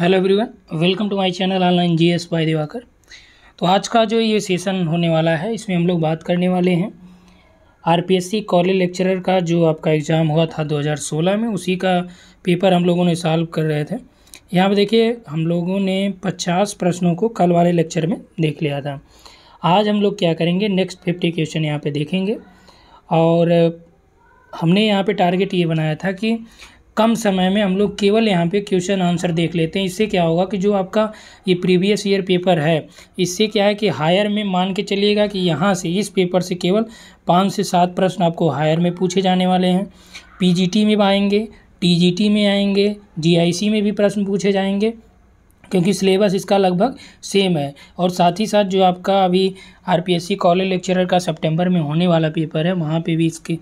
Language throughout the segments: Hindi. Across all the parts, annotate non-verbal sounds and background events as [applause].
hello everyone welcome to my channel online G S by Divakar तो आज का जो ये सेशन होने वाला है इसमें हम लोग बात करने वाले हैं आरपीएससी कॉलेज लेक्चरर का जो आपका एग्ज़ाम हुआ था 2016 में उसी का पेपर हम लोगों ने सॉल्व कर रहे थे यहाँ पर देखिए हम लोगों ने 50 प्रश्नों को कल वाले लेक्चर में देख लिया था आज हम लोग क्या करेंगे नेक्स्ट फिफ्टी क्वेश्चन यहाँ पर देखेंगे और हमने यहाँ पर टारगेट ये बनाया था कि कम समय में हम लोग केवल यहाँ पे क्वेश्चन आंसर देख लेते हैं इससे क्या होगा कि जो आपका ये प्रीवियस ईयर पेपर है इससे क्या है कि हायर में मान के चलिएगा कि यहाँ से इस पेपर से केवल पाँच से सात प्रश्न आपको हायर में पूछे जाने वाले हैं पीजीटी में आएंगे टीजीटी में आएंगे जीआईसी में भी प्रश्न पूछे जाएंगे क्योंकि सिलेबस इसका लगभग सेम है और साथ ही साथ जो आपका अभी आरपीएससी कॉलेज लेक्चरर का सितंबर में होने वाला पेपर है वहाँ पे भी इसके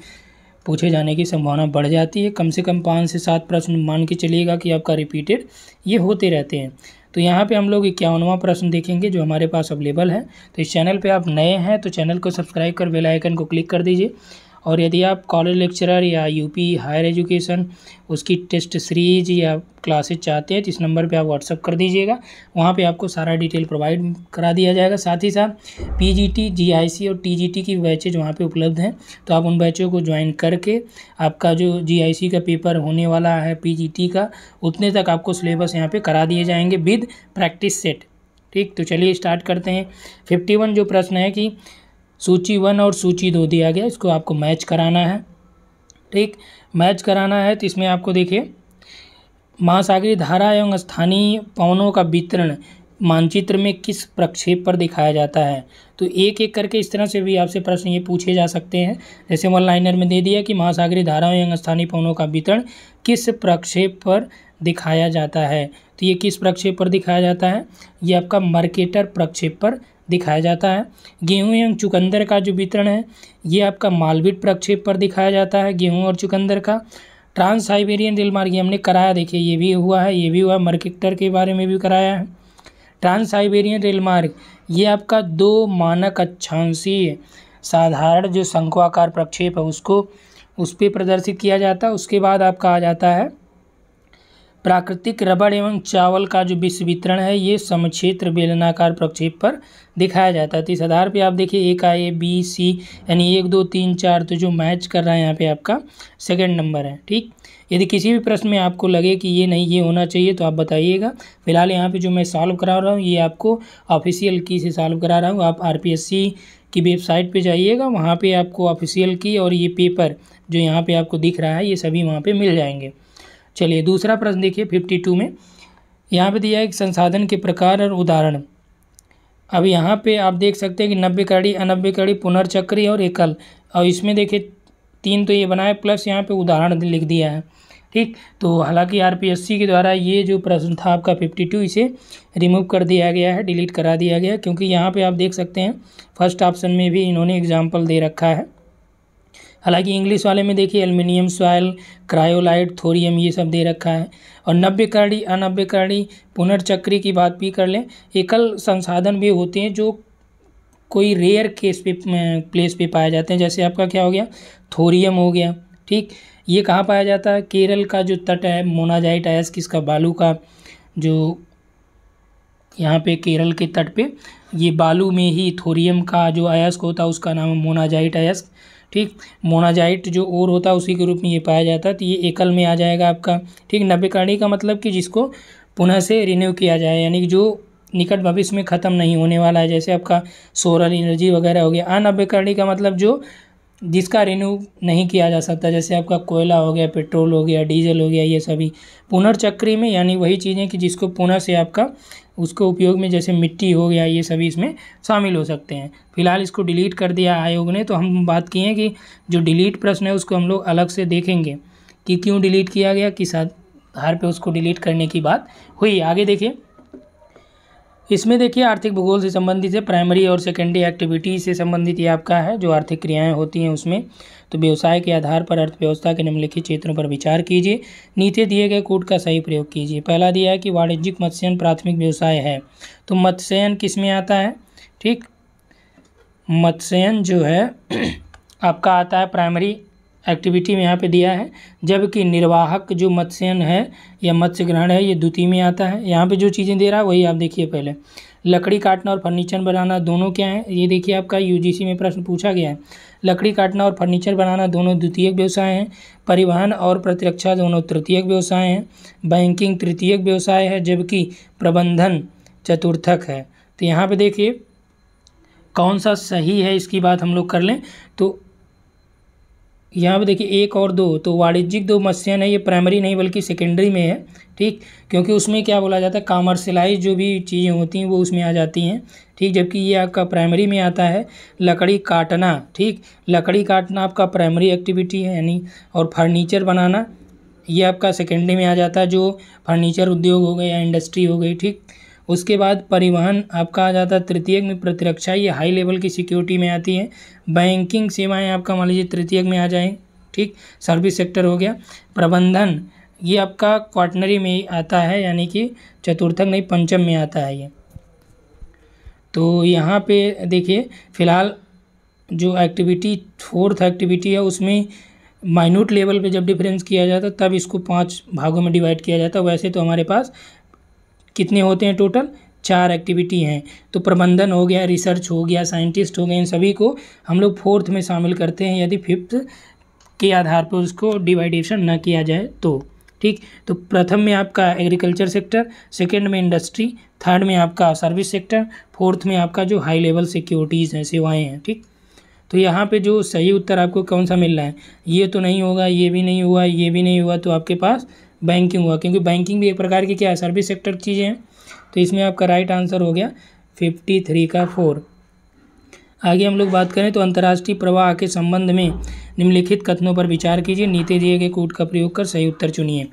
पूछे जाने की संभावना बढ़ जाती है कम से कम पाँच से सात प्रश्न मान के चलिएगा कि आपका रिपीटेड ये होते रहते हैं तो यहाँ पे हम लोग इक्यावनवा प्रश्न देखेंगे जो हमारे पास अवेलेबल है तो इस चैनल पे आप नए हैं तो चैनल को सब्सक्राइब कर बेल आइकन को क्लिक कर दीजिए और यदि आप कॉलेज लेक्चरर या यूपी हायर एजुकेशन उसकी टेस्ट सीरीज या क्लासेज चाहते हैं तो इस नंबर पे आप व्हाट्सअप कर दीजिएगा वहाँ पे आपको सारा डिटेल प्रोवाइड करा दिया जाएगा साथ ही साथ पीजीटी, जीआईसी और टीजीटी की बैचेज वहाँ पे उपलब्ध हैं तो आप उन बैचों को ज्वाइन करके आपका जो जीआईसी का पेपर होने वाला है पीजीटी का उतने तक आपको सिलेबस यहाँ पर करा दिए जाएंगे विद प्रैक्टिस सेट ठीक तो चलिए स्टार्ट करते हैं फिफ्टी वन जो प्रश्न है कि सूची वन और सूची दो दिया गया इसको आपको मैच कराना है ठीक मैच कराना है तो इसमें आपको देखिए महासागरी धारा एवं स्थानीय पवनों का वितरण मानचित्र में किस प्रक्षेप पर दिखाया जाता है तो एक एक करके इस तरह से भी आपसे प्रश्न ये पूछे जा सकते हैं जैसे वन लाइनर में दे दिया कि महासागरी धाराओं एवं स्थानीय पवनों का वितरण किस प्रक्षेप पर दिखाया जाता है तो ये किस प्रक्षेप पर दिखाया जाता है ये आपका मर्केटर प्रक्षेप पर दिखाया जाता है गेहूँ एवं चुकंदर का जो वितरण है ये आपका मालवीट प्रक्षेप पर दिखाया जाता है गेहूँ और चुकंदर का ट्रांस साइबेरियन रेलमार्ग ये हमने कराया देखिए ये भी हुआ है ये भी हुआ मर्किक्टर के बारे में भी कराया है ट्रांस साइबेरियन रेलमार्ग ये आपका दो मानक अच्छांसी साधारण जो शंकुआकार प्रक्षेप है उसको उस पर प्रदर्शित किया जाता है उसके बाद आपका आ जाता है प्राकृतिक रबड़ एवं चावल का जो विश्व वितरण है ये समक्षेत्र बेलनाकार प्रक्षेप पर दिखाया जाता है तो इस आधार पर आप देखिए एक आई ए बी सी यानी एक दो तीन चार तो जो मैच कर रहा है यहाँ पे आपका सेकंड नंबर है ठीक यदि किसी भी प्रश्न में आपको लगे कि ये नहीं ये होना चाहिए तो आप बताइएगा फिलहाल यहाँ पर जो मैं सॉल्व करा रहा हूँ ये आपको ऑफिशियल की से सॉल्व करा रहा हूँ आप आर की वेबसाइट पर जाइएगा वहाँ पर आपको ऑफिशियल की और ये पेपर जो यहाँ पर आपको दिख रहा है ये सभी वहाँ पर मिल जाएंगे चलिए दूसरा प्रश्न देखिए फिफ्टी टू में यहाँ पे दिया है कि संसाधन के प्रकार और उदाहरण अब यहाँ पे आप देख सकते हैं कि नब्बे कड़ी अनब्बे कड़ी पुनर्चक्री और एकल और इसमें देखिए तीन तो ये बनाए प्लस यहाँ पे उदाहरण लिख दिया है ठीक तो हालांकि आरपीएससी के द्वारा ये जो प्रश्न था आपका 52 इसे रिमूव कर दिया गया है डिलीट करा दिया गया क्योंकि यहाँ पर आप देख सकते हैं फर्स्ट ऑप्शन में भी इन्होंने एग्जाम्पल दे रखा है हालांकि इंग्लिश वाले में देखिए एल्युमिनियम सॉयल क्रायोलाइट थोरियम ये सब दे रखा है और नब्बे करड़ी अनब्बे करड़ी पुनर्चक्री की बात भी कर लें एकल संसाधन भी होते हैं जो कोई रेयर केस पे प्लेस पे पाए जाते हैं जैसे आपका क्या हो गया थोरियम हो गया ठीक ये कहाँ पाया जाता है केरल का जो तट है मोनाजाइट आयस किसका बालू का जो यहाँ पे केरल के तट पे ये बालू में ही थोरियम का जो अयस्क होता है उसका नाम है मोनाजाइट अयस्क ठीक मोनाजाइट जो ओर होता है उसी के रूप में ये पाया जाता है तो ये एकल में आ जाएगा आपका ठीक नव्यकरणी का मतलब कि जिसको पुनः से रिन्यू किया जाए यानी कि जो निकट भविष्य में ख़त्म नहीं होने वाला है जैसे आपका सोलर एनर्जी वगैरह हो गया अनव्यकरणी का मतलब जो जिसका रिन्यू नहीं किया जा सकता जैसे आपका कोयला हो गया पेट्रोल हो गया डीजल हो गया ये सभी पुनर्चक्री में यानी वही चीज़ें कि जिसको पुनः से आपका उसको उपयोग में जैसे मिट्टी हो गया ये सभी इसमें शामिल हो सकते हैं फिलहाल इसको डिलीट कर दिया आयोग ने तो हम बात किए हैं कि जो डिलीट प्रश्न है उसको हम लोग अलग से देखेंगे कि क्यों डिलीट किया गया किस आधार पर उसको डिलीट करने की बात हुई आगे देखिए इसमें देखिए आर्थिक भूगोल से संबंधित है प्राइमरी और सेकेंडरी एक्टिविटी से संबंधित ये आपका है जो आर्थिक क्रियाएं होती हैं उसमें तो व्यवसाय के आधार पर अर्थव्यवस्था के निम्नलिखित क्षेत्रों पर विचार कीजिए नीचे दिए गए कोड का सही प्रयोग कीजिए पहला दिया है कि वाणिज्यिक मत्स्यन प्राथमिक व्यवसाय है तो मत्स्यन किस में आता है ठीक मत्स्यन जो है [clears throat] आपका आता है प्राइमरी एक्टिविटी में यहाँ पे दिया है जबकि निर्वाहक जो मत्स्यन है या मत्स्य ग्रहण है ये द्वितीय में आता है यहाँ पे जो चीज़ें दे रहा है वही आप देखिए पहले लकड़ी काटना और फर्नीचर बनाना दोनों क्या है ये देखिए आपका यूजीसी में प्रश्न पूछा गया है लकड़ी काटना और फर्नीचर बनाना दोनों द्वितीयक व्यवसाय हैं परिवहन और प्रतिरक्षा दोनों तृतीय व्यवसाय हैं बैंकिंग तृतीय व्यवसाय है जबकि प्रबंधन चतुर्थक है तो यहाँ पे देखिए कौन सा सही है इसकी बात हम लोग कर लें तो यहाँ पे देखिए एक और दो तो वाणिज्यिक दो मत्स्यन है ये प्राइमरी नहीं बल्कि सेकेंडरी में है ठीक क्योंकि उसमें क्या बोला जाता है कामर्शलाइज जो भी चीज़ें होती हैं वो उसमें आ जाती हैं ठीक जबकि ये आपका प्राइमरी में आता है लकड़ी काटना ठीक लकड़ी काटना आपका प्राइमरी एक्टिविटी है यानी और फर्नीचर बनाना ये आपका सेकेंडरी में आ जाता है जो फर्नीचर उद्योग हो गया या इंडस्ट्री हो गई ठीक उसके बाद परिवहन आपका आ जाता है तृतीयक में प्रतिरक्षा ये हाई लेवल की सिक्योरिटी में आती है बैंकिंग सेवाएं आपका मान लीजिए तृतीयक में आ जाए ठीक सर्विस सेक्टर हो गया प्रबंधन ये आपका क्वार्टनरी में आता है यानी कि चतुर्थक नहीं पंचम में आता है ये तो यहाँ पे देखिए फ़िलहाल जो एक्टिविटी फोर्थ एक्टिविटी है उसमें माइन्यूट लेवल पे जब डिफरेंस किया जाता है तब इसको पांच भागों में डिवाइड किया जाता है वैसे तो हमारे पास कितने होते हैं टोटल चार एक्टिविटी हैं तो प्रबंधन हो गया रिसर्च हो गया साइंटिस्ट हो गए इन सभी को हम लोग फोर्थ में शामिल करते हैं यदि फिफ्थ के आधार पर उसको डिवाइडेशन ना किया जाए तो ठीक तो प्रथम में आपका एग्रीकल्चर सेक्टर सेकेंड में इंडस्ट्री थर्ड में आपका सर्विस सेक्टर फोर्थ में आपका जो हाई लेवल सिक्योरिटीज़ हैं सेवाएँ हैं ठीक तो यहाँ पे जो सही उत्तर आपको कौन सा मिल रहा है ये तो नहीं होगा ये भी नहीं हुआ ये भी नहीं हुआ तो आपके पास बैंकिंग हुआ क्योंकि बैंकिंग भी एक प्रकार की क्या है सर्विस सेक्टर चीज़ें हैं तो इसमें आपका राइट आंसर हो गया फिफ्टी थ्री का फोर आगे हम लोग बात करें तो अंतर्राष्ट्रीय प्रवाह के संबंध में निम्नलिखित कथनों पर विचार कीजिए नीति दिए गए कूट का प्रयोग कर सही उत्तर चुनिए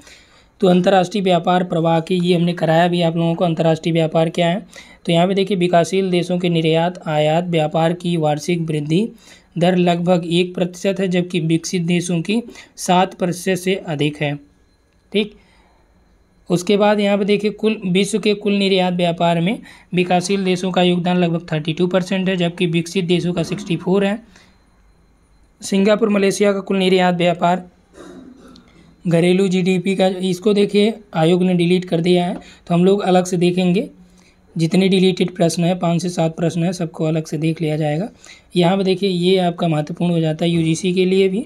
तो अंतर्राष्ट्रीय व्यापार प्रवाह की ये हमने कराया भी आप लोगों को अंतर्राष्ट्रीय व्यापार क्या है तो यहाँ पे देखिए विकासशील देशों के निर्यात आयात व्यापार की वार्षिक वृद्धि दर लगभग एक प्रतिशत है जबकि विकसित देशों की सात प्रतिशत से अधिक है ठीक उसके बाद यहाँ पे देखिए कुल विश्व के कुल निर्यात व्यापार में विकासशील देशों का योगदान लगभग थर्टी टू परसेंट है जबकि विकसित देशों का सिक्सटी फोर है सिंगापुर मलेशिया का कुल निर्यात व्यापार घरेलू जीडीपी का इसको देखिए आयोग ने डिलीट कर दिया है तो हम लोग अलग से देखेंगे जितने डिलीटेड प्रश्न है पाँच से सात प्रश्न है सबको अलग से देख लिया जाएगा यहाँ पर देखिए ये आपका महत्वपूर्ण हो जाता है यू के लिए भी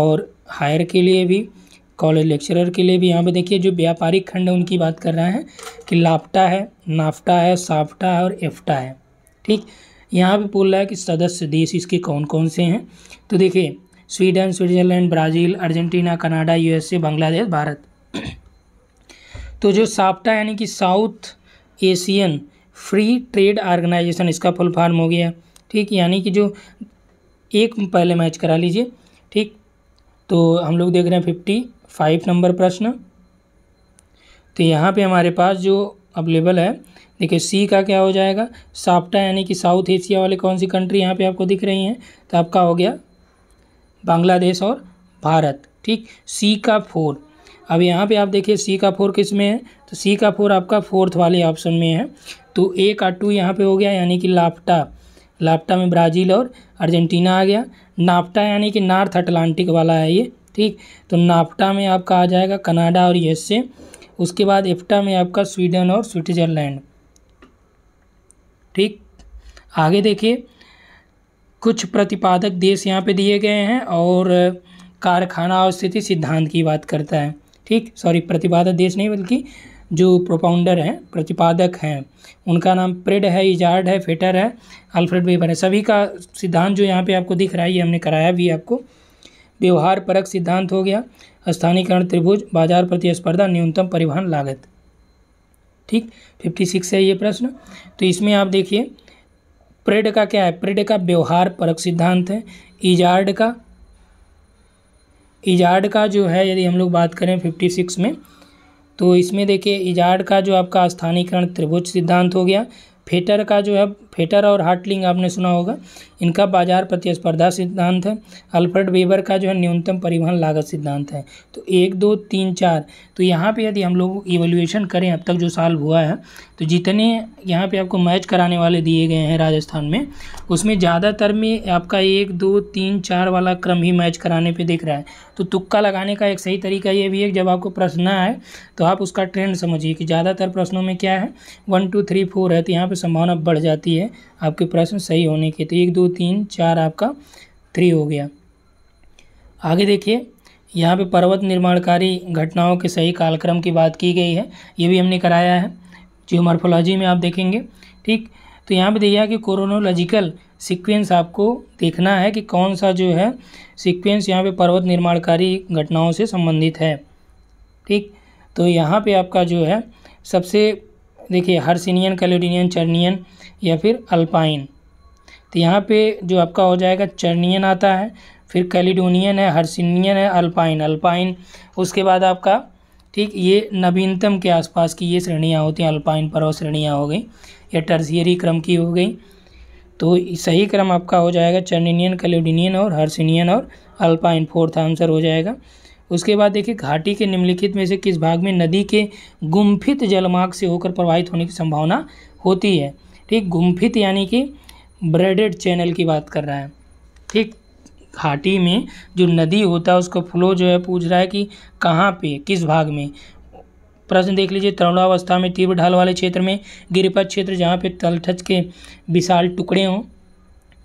और हायर के लिए भी कॉलेज लेक्चरर के लिए भी यहाँ पे देखिए जो व्यापारिक खंड है उनकी बात कर रहे हैं कि लापटा है नाफ्टा है साफ्टा है और एफ्टा है ठीक यहाँ पे बोल रहा है कि सदस्य देश इसके कौन कौन से हैं तो देखिए Sweden Switzerland Brazil Argentina Canada यू बांग्लादेश भारत तो जो साप्टा यानी कि South Asian free trade organisation इसका फुल फार्म हो गया ठीक यानी कि जो एक पहले मैच करा लीजिए ठीक तो हम लोग देख रहे हैं फिफ्टी फाइव नंबर प्रश्न तो यहाँ पे हमारे पास जो अवेलेबल है देखिए सी का क्या हो जाएगा साप्टा यानी कि साउथ एशिया वाले कौन सी कंट्री यहाँ पे आपको दिख रही हैं तो आपका हो गया बांग्लादेश और भारत ठीक सी का फोर अब यहाँ पे आप देखिए सी का फोर किस में है तो सी का फोर आपका फोर्थ वाले ऑप्शन में है तो ए का टू यहाँ पर हो गया यानी कि लापटा लापटा में ब्राज़ील और अर्जेंटीना आ गया नाप्टा यानी कि नॉर्थ अटलांटिक वाला है ये ठीक तो नाफ्टा में आपका आ जाएगा कनाडा और यूएस से उसके बाद एफ्टा में आपका स्वीडन और स्विट्ज़रलैंड ठीक आगे देखिए कुछ प्रतिपादक देश यहाँ पे दिए गए हैं और कारखाना और स्थिति सिद्धांत की बात करता है ठीक सॉरी प्रतिपादक देश नहीं बल्कि जो प्रोपाउंडर हैं प्रतिपादक हैं उनका नाम प्रेड है इजार्ड है फेटर है अल्फ्रेड वेबर है सभी का सिद्धांत जो यहाँ पे आपको दिख रहा है ये हमने कराया भी आपको व्यवहार परक सिद्धांत हो गया स्थानीकरण त्रिभुज बाजार प्रतिस्पर्धा न्यूनतम परिवहन लागत ठीक फिफ्टी सिक्स है ये प्रश्न तो इसमें आप देखिए प्रेड का क्या है प्रेड का व्यवहार परक सिद्धांत है इजार्ड का इजार्ड का जो है यदि हम लोग बात करें फिफ्टी सिक्स में तो इसमें देखिए इजार्ड का जो आपका स्थानीकरण त्रिभुज सिद्धांत हो गया फेटर का जो है फेटर और हार्टलिंग आपने सुना होगा इनका बाजार प्रतिस्पर्धा सिद्धांत है अल्फ्रेड वेबर का जो है न्यूनतम परिवहन लागत सिद्धांत है तो एक दो तीन चार तो यहाँ पे यदि हम लोग इवेल्यूएशन करें अब तक जो साल हुआ है तो जितने यहाँ पे आपको मैच कराने वाले दिए गए हैं राजस्थान में उसमें ज़्यादातर में आपका एक दो तीन चार वाला क्रम ही मैच कराने पर दिख रहा है तो तुक्का लगाने का एक सही तरीका ये भी है जब आपको प्रश्न ना आए तो आप उसका ट्रेंड समझिए कि ज़्यादातर प्रश्नों में क्या है वन टू थ्री फोर है तो यहाँ पर संभावना बढ़ जाती है आपके प्रश्न सही होने के तो एक दो तीन चार आपका थ्री हो गया आगे देखिए यहाँ पे पर्वत निर्माणकारी घटनाओं के सही कालक्रम की बात की गई है ये भी हमने कराया है जियोमार्फोलॉजी में आप देखेंगे ठीक तो यहाँ पे देखिए कि कोरोनोलॉजिकल सीक्वेंस आपको देखना है कि कौन सा जो है सीक्वेंस यहाँ पे पर्वत निर्माणकारी घटनाओं से संबंधित है ठीक तो यहाँ पे आपका जो है सबसे देखिए हर्सिनियन कैलोडिनियन चर्नियन या फिर अल्पाइन तो यहाँ पे जो आपका हो जाएगा चर्नियन आता है फिर कैलिडोनियन है हर्सिनियन है अल्पाइन अल्पाइन उसके बाद आपका ठीक ये नवीनतम के आसपास की ये श्रेणियाँ होती हैं अल्पाइन पर्व श्रेणियाँ हो गई या टर्सियरी क्रम की हो गई तो सही क्रम आपका हो जाएगा चर्निनियन कैलिडोनियन और हर्सिनियन और अल्पाइन फोर्थ आंसर हो जाएगा उसके बाद देखिए घाटी के निम्नलिखित में से किस भाग में नदी के गुम्फित जलमार्ग से होकर प्रवाहित होने की संभावना होती है ठीक गुम्फित यानी कि ब्रेडेड चैनल की बात कर रहा है ठीक घाटी में जो नदी होता है उसको फ्लो जो है पूछ रहा है कि कहाँ पे किस भाग में प्रश्न देख लीजिए तरुणावस्था में तीव्र ढाल वाले क्षेत्र में गिरिपथ क्षेत्र जहाँ पे तलठच के विशाल टुकड़े हों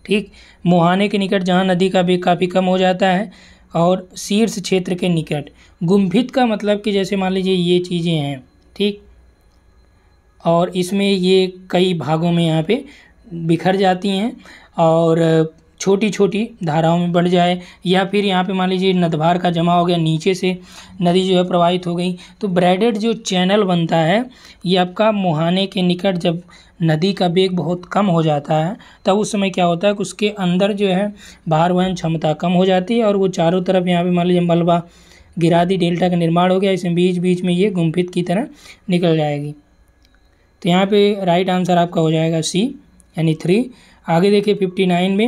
ठीक मोहाने के निकट जहाँ नदी का भी काफ़ी कम हो जाता है और शीर्ष क्षेत्र के निकट गुम्भित का मतलब कि जैसे मान लीजिए ये चीज़ें हैं ठीक और इसमें ये कई भागों में यहाँ पे बिखर जाती हैं और छोटी छोटी धाराओं में बढ़ जाए या फिर यहाँ पे मान लीजिए नदभार का जमा हो गया नीचे से नदी जो है प्रवाहित हो गई तो ब्रेडेड जो चैनल बनता है ये आपका मुहाने के निकट जब नदी का बेग बहुत कम हो जाता है तब उस समय क्या होता है कि उसके अंदर जो है भार वहन क्षमता कम हो जाती है और वो चारों तरफ यहाँ पर मान लीजिए मलबा गिरादी डेल्टा का निर्माण हो गया इसमें बीच बीच में ये गुम्फित की तरह निकल जाएगी तो यहाँ पर राइट आंसर आपका हो जाएगा सी यानी थ्री आगे देखिए फिफ्टी नाइन में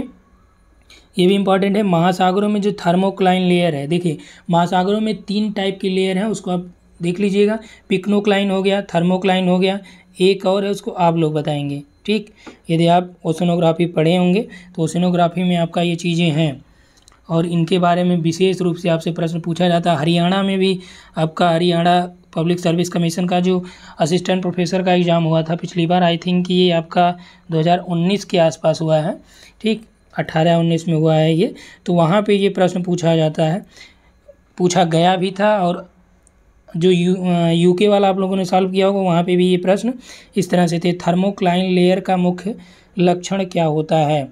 ये भी इंपॉर्टेंट है महासागरों में जो थर्मोक्लाइन लेयर है देखिए महासागरों में तीन टाइप की लेयर हैं उसको आप देख लीजिएगा पिक्नोक्लाइन हो गया थर्मोक्लाइन हो गया एक और है उसको आप लोग बताएंगे ठीक यदि आप ओसोनोग्राफी पढ़े होंगे तो ओसनोग्राफी में आपका ये चीज़ें हैं और इनके बारे में विशेष रूप से आपसे प्रश्न पूछा जाता है हरियाणा में भी आपका हरियाणा पब्लिक सर्विस कमीशन का जो असिस्टेंट प्रोफेसर का एग्ज़ाम हुआ था पिछली बार आई थिंक ये आपका 2019 के आसपास हुआ है ठीक 18 19 में हुआ है ये तो वहाँ पे ये प्रश्न पूछा जाता है पूछा गया भी था और जो यू यूके वाला आप लोगों ने सॉल्व किया होगा वहाँ पे भी ये प्रश्न इस तरह से थे थर्मोक्लाइन लेयर का मुख्य लक्षण क्या होता है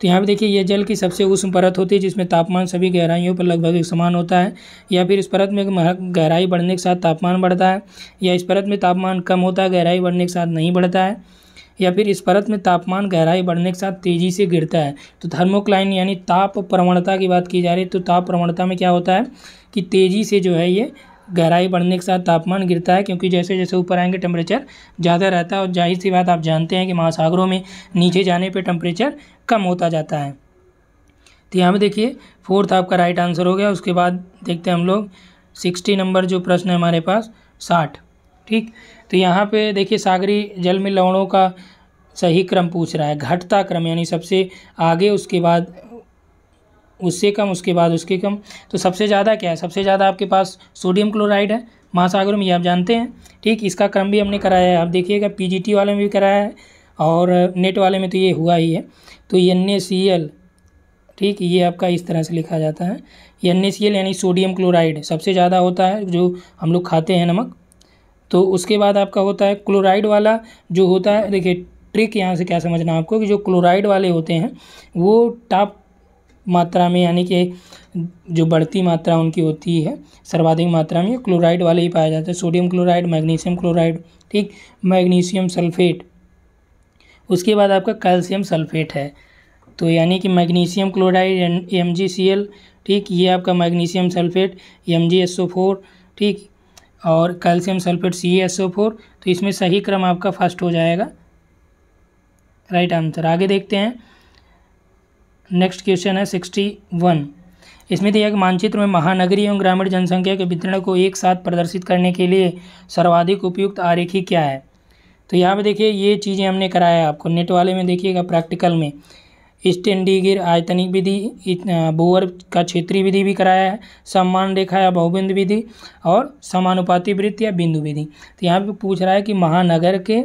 तो यहाँ पे देखिए यह जल की सबसे उष्ण परत होती है जिसमें तापमान सभी गहराइयों पर लगभग समान होता है या फिर इस परत में गहराई बढ़ने के साथ तापमान बढ़ता है या इस परत में तापमान कम होता है गहराई बढ़ने के साथ नहीं बढ़ता है या फिर इस परत में तापमान गहराई बढ़ने के साथ तेज़ी से गिरता है तो थर्मोक्लाइन यानी ताप प्रवणता की बात की जा रही है तो ताप प्रवणता में क्या होता है कि तेज़ी से जो है ये गहराई बढ़ने के साथ तापमान गिरता है क्योंकि जैसे जैसे ऊपर आएंगे टेम्परेचर ज़्यादा रहता है और जाहिर सी बात आप जानते हैं कि महासागरों में नीचे जाने पर टेम्परेचर कम होता जाता है तो यहाँ पर देखिए फोर्थ आपका राइट आंसर हो गया उसके बाद देखते हैं हम लोग सिक्सटी नंबर जो प्रश्न है हमारे पास साठ ठीक तो यहाँ पे देखिए सागरी जल में लवणों का सही क्रम पूछ रहा है घटता क्रम यानी सबसे आगे उसके बाद उससे कम उसके बाद उसके कम तो सबसे ज़्यादा क्या है सबसे ज़्यादा आपके पास सोडियम क्लोराइड है महासागर में ये आप जानते हैं ठीक इसका क्रम भी हमने कराया है आप देखिएगा पी वाले में भी कराया है और नेट वाले में तो ये हुआ ही है तो एन ठीक ये आपका इस तरह से लिखा जाता है एन यानी सोडियम क्लोराइड सबसे ज़्यादा होता है जो हम लोग खाते हैं नमक तो उसके बाद आपका होता है क्लोराइड वाला जो होता है देखिए ट्रिक यहाँ से क्या समझना आपको कि जो क्लोराइड वाले होते हैं वो टॉप मात्रा में यानी कि जो बढ़ती मात्रा उनकी होती है सर्वाधिक मात्रा में क्लोराइड वाले ही पाए जाते हैं सोडियम क्लोराइड मैग्नीशियम क्लोराइड ठीक मैग्नीशियम सल्फेट उसके बाद आपका कैल्शियम सल्फेट है तो यानी कि magnesium chloride M G C L ठीक ये आपका magnesium sulphate M G S O four ठीक और calcium sulphate C S O four तो इसमें सही क्रम आपका फर्स्ट हो जाएगा राइट आंसर आगे देखते हैं नेक्स्ट क्वेश्चन है सिक्सटी वन इसमें दिया कि मानचित्र में महानगरीय एवं ग्रामीण जनसंख्या के वितरण को एक साथ प्रदर्शित करने के लिए सर्वाधिक उपयुक्त आरेखी क्या है तो यहाँ पर देखिए ये चीज़ें हमने कराया है आपको नेट वाले में देखिएगा प्रैक्टिकल में स्टेंडीगिर आयतनिक विधि बोअर का क्षेत्रीय विधि भी कराया है सम्मान रेखा या बहुबिंद विधि और समानुपाती वृत्त या बिंदु विधि तो यहाँ पे पूछ रहा है कि महानगर के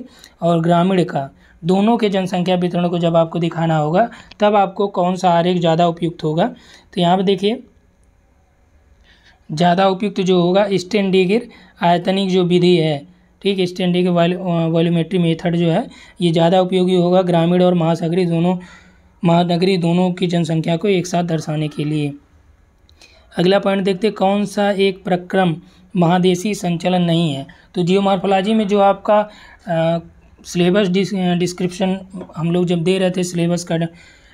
और ग्रामीण का दोनों के जनसंख्या वितरण को जब आपको दिखाना होगा तब आपको कौन सा आरेख ज़्यादा उपयुक्त होगा तो यहाँ पर देखिए ज़्यादा उपयुक्त जो होगा स्टेंडिगिर आयतनिक जो विधि है ठीक है स्टैंडिंग वॉल्यूमेट्री मेथड जो है ये ज़्यादा उपयोगी होगा ग्रामीण और महासागरी दोनों महानगरी दोनों की जनसंख्या को एक साथ दर्शाने के लिए अगला पॉइंट देखते कौन सा एक प्रक्रम महादेशी संचलन नहीं है तो जियोमार्फोलॉजी में जो आपका सिलेबस डिस्क्रिप्शन हम लोग जब दे रहे थे सिलेबस का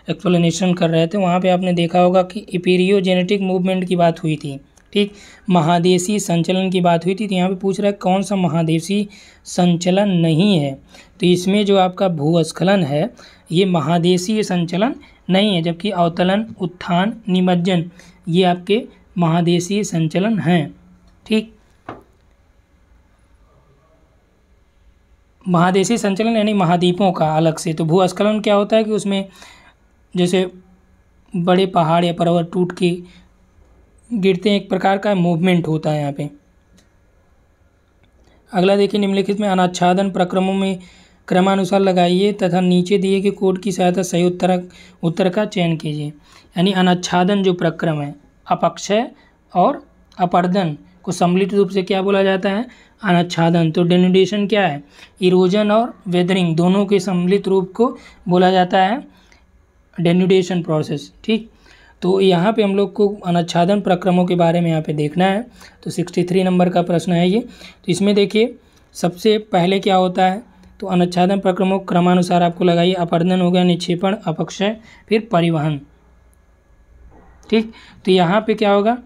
एक्सप्लेनेशन कर रहे थे वहाँ पे आपने देखा होगा कि इपेरियो जेनेटिक मूवमेंट की बात हुई थी ठीक महादेशी संचलन की बात हुई थी तो यहाँ पे पूछ रहा है कौन सा महादेशी संचलन नहीं है तो इसमें जो आपका भूस्खलन है ये महादेशीय संचलन नहीं है जबकि अवतलन उत्थान निमज्जन ये आपके महादेशीय संचलन हैं ठीक महादेशी संचलन यानी महाद्वीपों का अलग से तो भूस्खलन क्या होता है कि उसमें जैसे बड़े पहाड़ या पर्वत टूट के गिरते हैं एक प्रकार का मूवमेंट होता है यहाँ पे अगला देखिए निम्नलिखित में अनाच्छादन प्रक्रमों में क्रमानुसार लगाइए तथा नीचे दिए गए कोड की सहायता सही उत्तर उत्तर का चयन कीजिए यानी अनाच्छादन जो प्रक्रम है अपक्षय और अपर्दन को सम्मिलित रूप से क्या बोला जाता है अनाच्छादन तो डेनुडेशन क्या है इरोजन और वेदरिंग दोनों के सम्मिलित रूप को बोला जाता है डेनुडेशन प्रोसेस ठीक तो यहाँ पे हम लोग को अनाच्छादन प्रक्रमों के बारे में यहाँ पे देखना है तो 63 नंबर का प्रश्न है ये तो इसमें देखिए सबसे पहले क्या होता है तो अनाच्छादन प्रक्रमों क्रमानुसार आपको लगाइए अपर्दन हो गया निक्षेपण अपक्षय फिर परिवहन ठीक तो यहाँ पे क्या होगा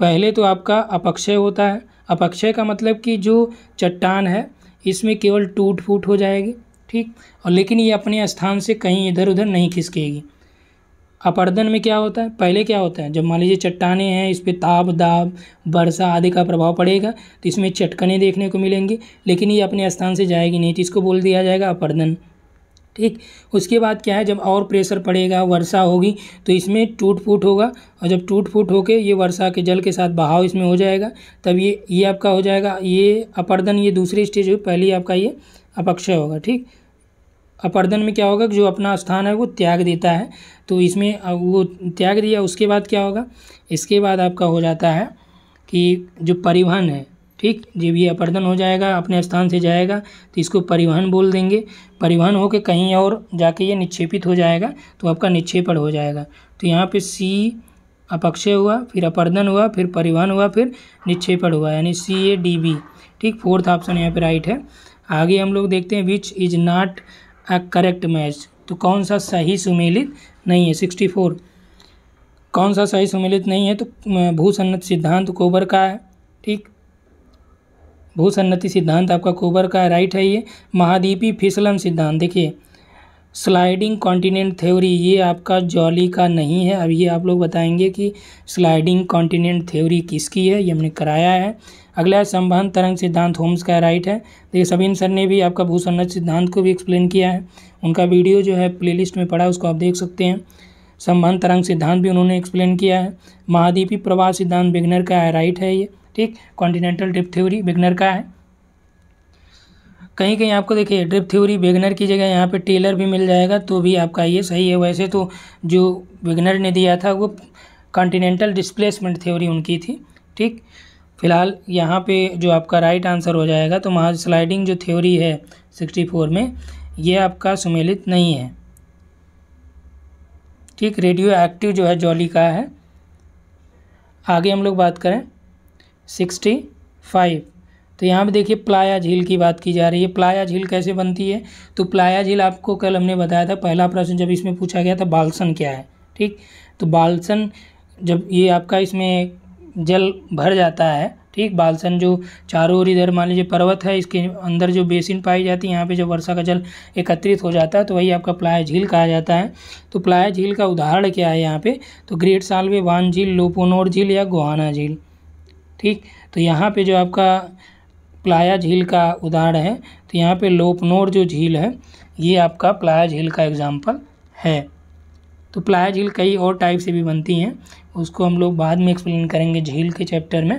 पहले तो आपका अपक्षय होता है अपक्षय का मतलब कि जो चट्टान है इसमें केवल टूट फूट हो जाएगी ठीक और लेकिन ये अपने स्थान से कहीं इधर उधर नहीं खिसकेगी अपर्दन में क्या होता है पहले क्या होता है जब मान लीजिए चट्टाने हैं इस पर ताप दाब वर्षा आदि का प्रभाव पड़ेगा तो इसमें चटकने देखने को मिलेंगी लेकिन ये अपने स्थान से जाएगी नहीं तो इसको बोल दिया जाएगा अपर्दन ठीक उसके बाद क्या है जब और प्रेशर पड़ेगा वर्षा होगी तो इसमें टूट फूट होगा और जब टूट फूट होके ये वर्षा के जल के साथ बहाव इसमें हो जाएगा तब ये ये आपका हो जाएगा ये अपर्दन ये दूसरी स्टेज हुई पहली आपका ये अपक्षय होगा ठीक अपर्दन में क्या होगा कि जो अपना स्थान है वो त्याग देता है तो इसमें वो त्याग दिया उसके बाद क्या होगा इसके बाद आपका हो जाता है कि जो परिवहन है ठीक जब ये अपर्दन हो जाएगा अपने स्थान से जाएगा तो इसको परिवहन बोल देंगे परिवहन होकर कहीं और जाके ये निक्षेपित हो जाएगा तो आपका निक्षेपण हो जाएगा तो यहाँ पे सी अपक्षय हुआ फिर अपर्दन हुआ फिर परिवहन हुआ फिर निक्षेपण हुआ यानी सी ए डी बी ठीक फोर्थ ऑप्शन यहाँ पे राइट है आगे हम लोग देखते हैं which is not a correct match तो कौन सा सही सुमेलित नहीं है सिक्सटी फोर कौन सा सही सुमेलित नहीं है तो भूसन्नत सिद्धांत कोबर का है ठीक भूसन्नति सिद्धांत आपका कोबर का राइट है ये महाद्वीपी फिसलन सिद्धांत देखिए स्लाइडिंग कॉन्टिनेंट थ्योरी ये आपका जॉली का नहीं है अब ये आप लोग बताएंगे कि स्लाइडिंग कॉन्टिनेंट थ्योरी किसकी है ये हमने कराया है अगला है तरंग सिद्धांत होम्स का राइट है देखिए सबिन सर ने भी आपका भूसन्नत सिद्धांत को भी एक्सप्लेन किया है उनका वीडियो जो है प्लेलिस्ट में पड़ा उसको आप देख सकते हैं संबंध तरंग सिद्धांत भी उन्होंने एक्सप्लेन किया है महाद्वीपी प्रवाह सिद्धांत बिगनर का राइट है ये ठीक कॉन्टिनेंटल ड्रिप थ्योरी बिगनर का है कहीं कहीं आपको देखिए ड्रिप थ्योरी बिगनर की जगह यहाँ पे टेलर भी मिल जाएगा तो भी आपका ये सही है वैसे तो जो बिगनर ने दिया था वो कॉन्टिनेंटल डिस्प्लेसमेंट थ्योरी उनकी थी ठीक फिलहाल यहाँ पे जो आपका राइट आंसर हो जाएगा तो महाज स्लाइडिंग जो थ्योरी है सिक्सटी फोर में ये आपका सुमेलित नहीं है ठीक रेडियो एक्टिव जो है जॉली का है आगे हम लोग बात करें सिक्सटी फाइव तो यहाँ पे देखिए प्लाया झील की बात की जा रही है प्लाया झील कैसे बनती है तो प्लाया झील आपको कल हमने बताया था पहला प्रश्न जब इसमें पूछा गया था बालसन क्या है ठीक तो बालसन जब ये आपका इसमें जल भर जाता है ठीक बालसन जो चारों ओर इधर मान लीजिए पर्वत है इसके अंदर जो बेसिन पाई जाती है यहाँ पे जब वर्षा का जल एकत्रित हो जाता है तो वही आपका प्लाया झील कहा जाता है तो प्लाया झील का उदाहरण क्या है यहाँ पे तो ग्रेट सालवे वान झील लोपोनोर झील या गोहाना झील ठीक तो यहाँ पे जो आपका प्लाया झील का उदाहरण है तो यहाँ पे लोपनोर जो झील है ये आपका प्लाया झील का एग्ज़ाम्पल है तो प्लाया झील कई और टाइप से भी बनती हैं उसको हम लोग बाद में एक्सप्लेन करेंगे झील के चैप्टर में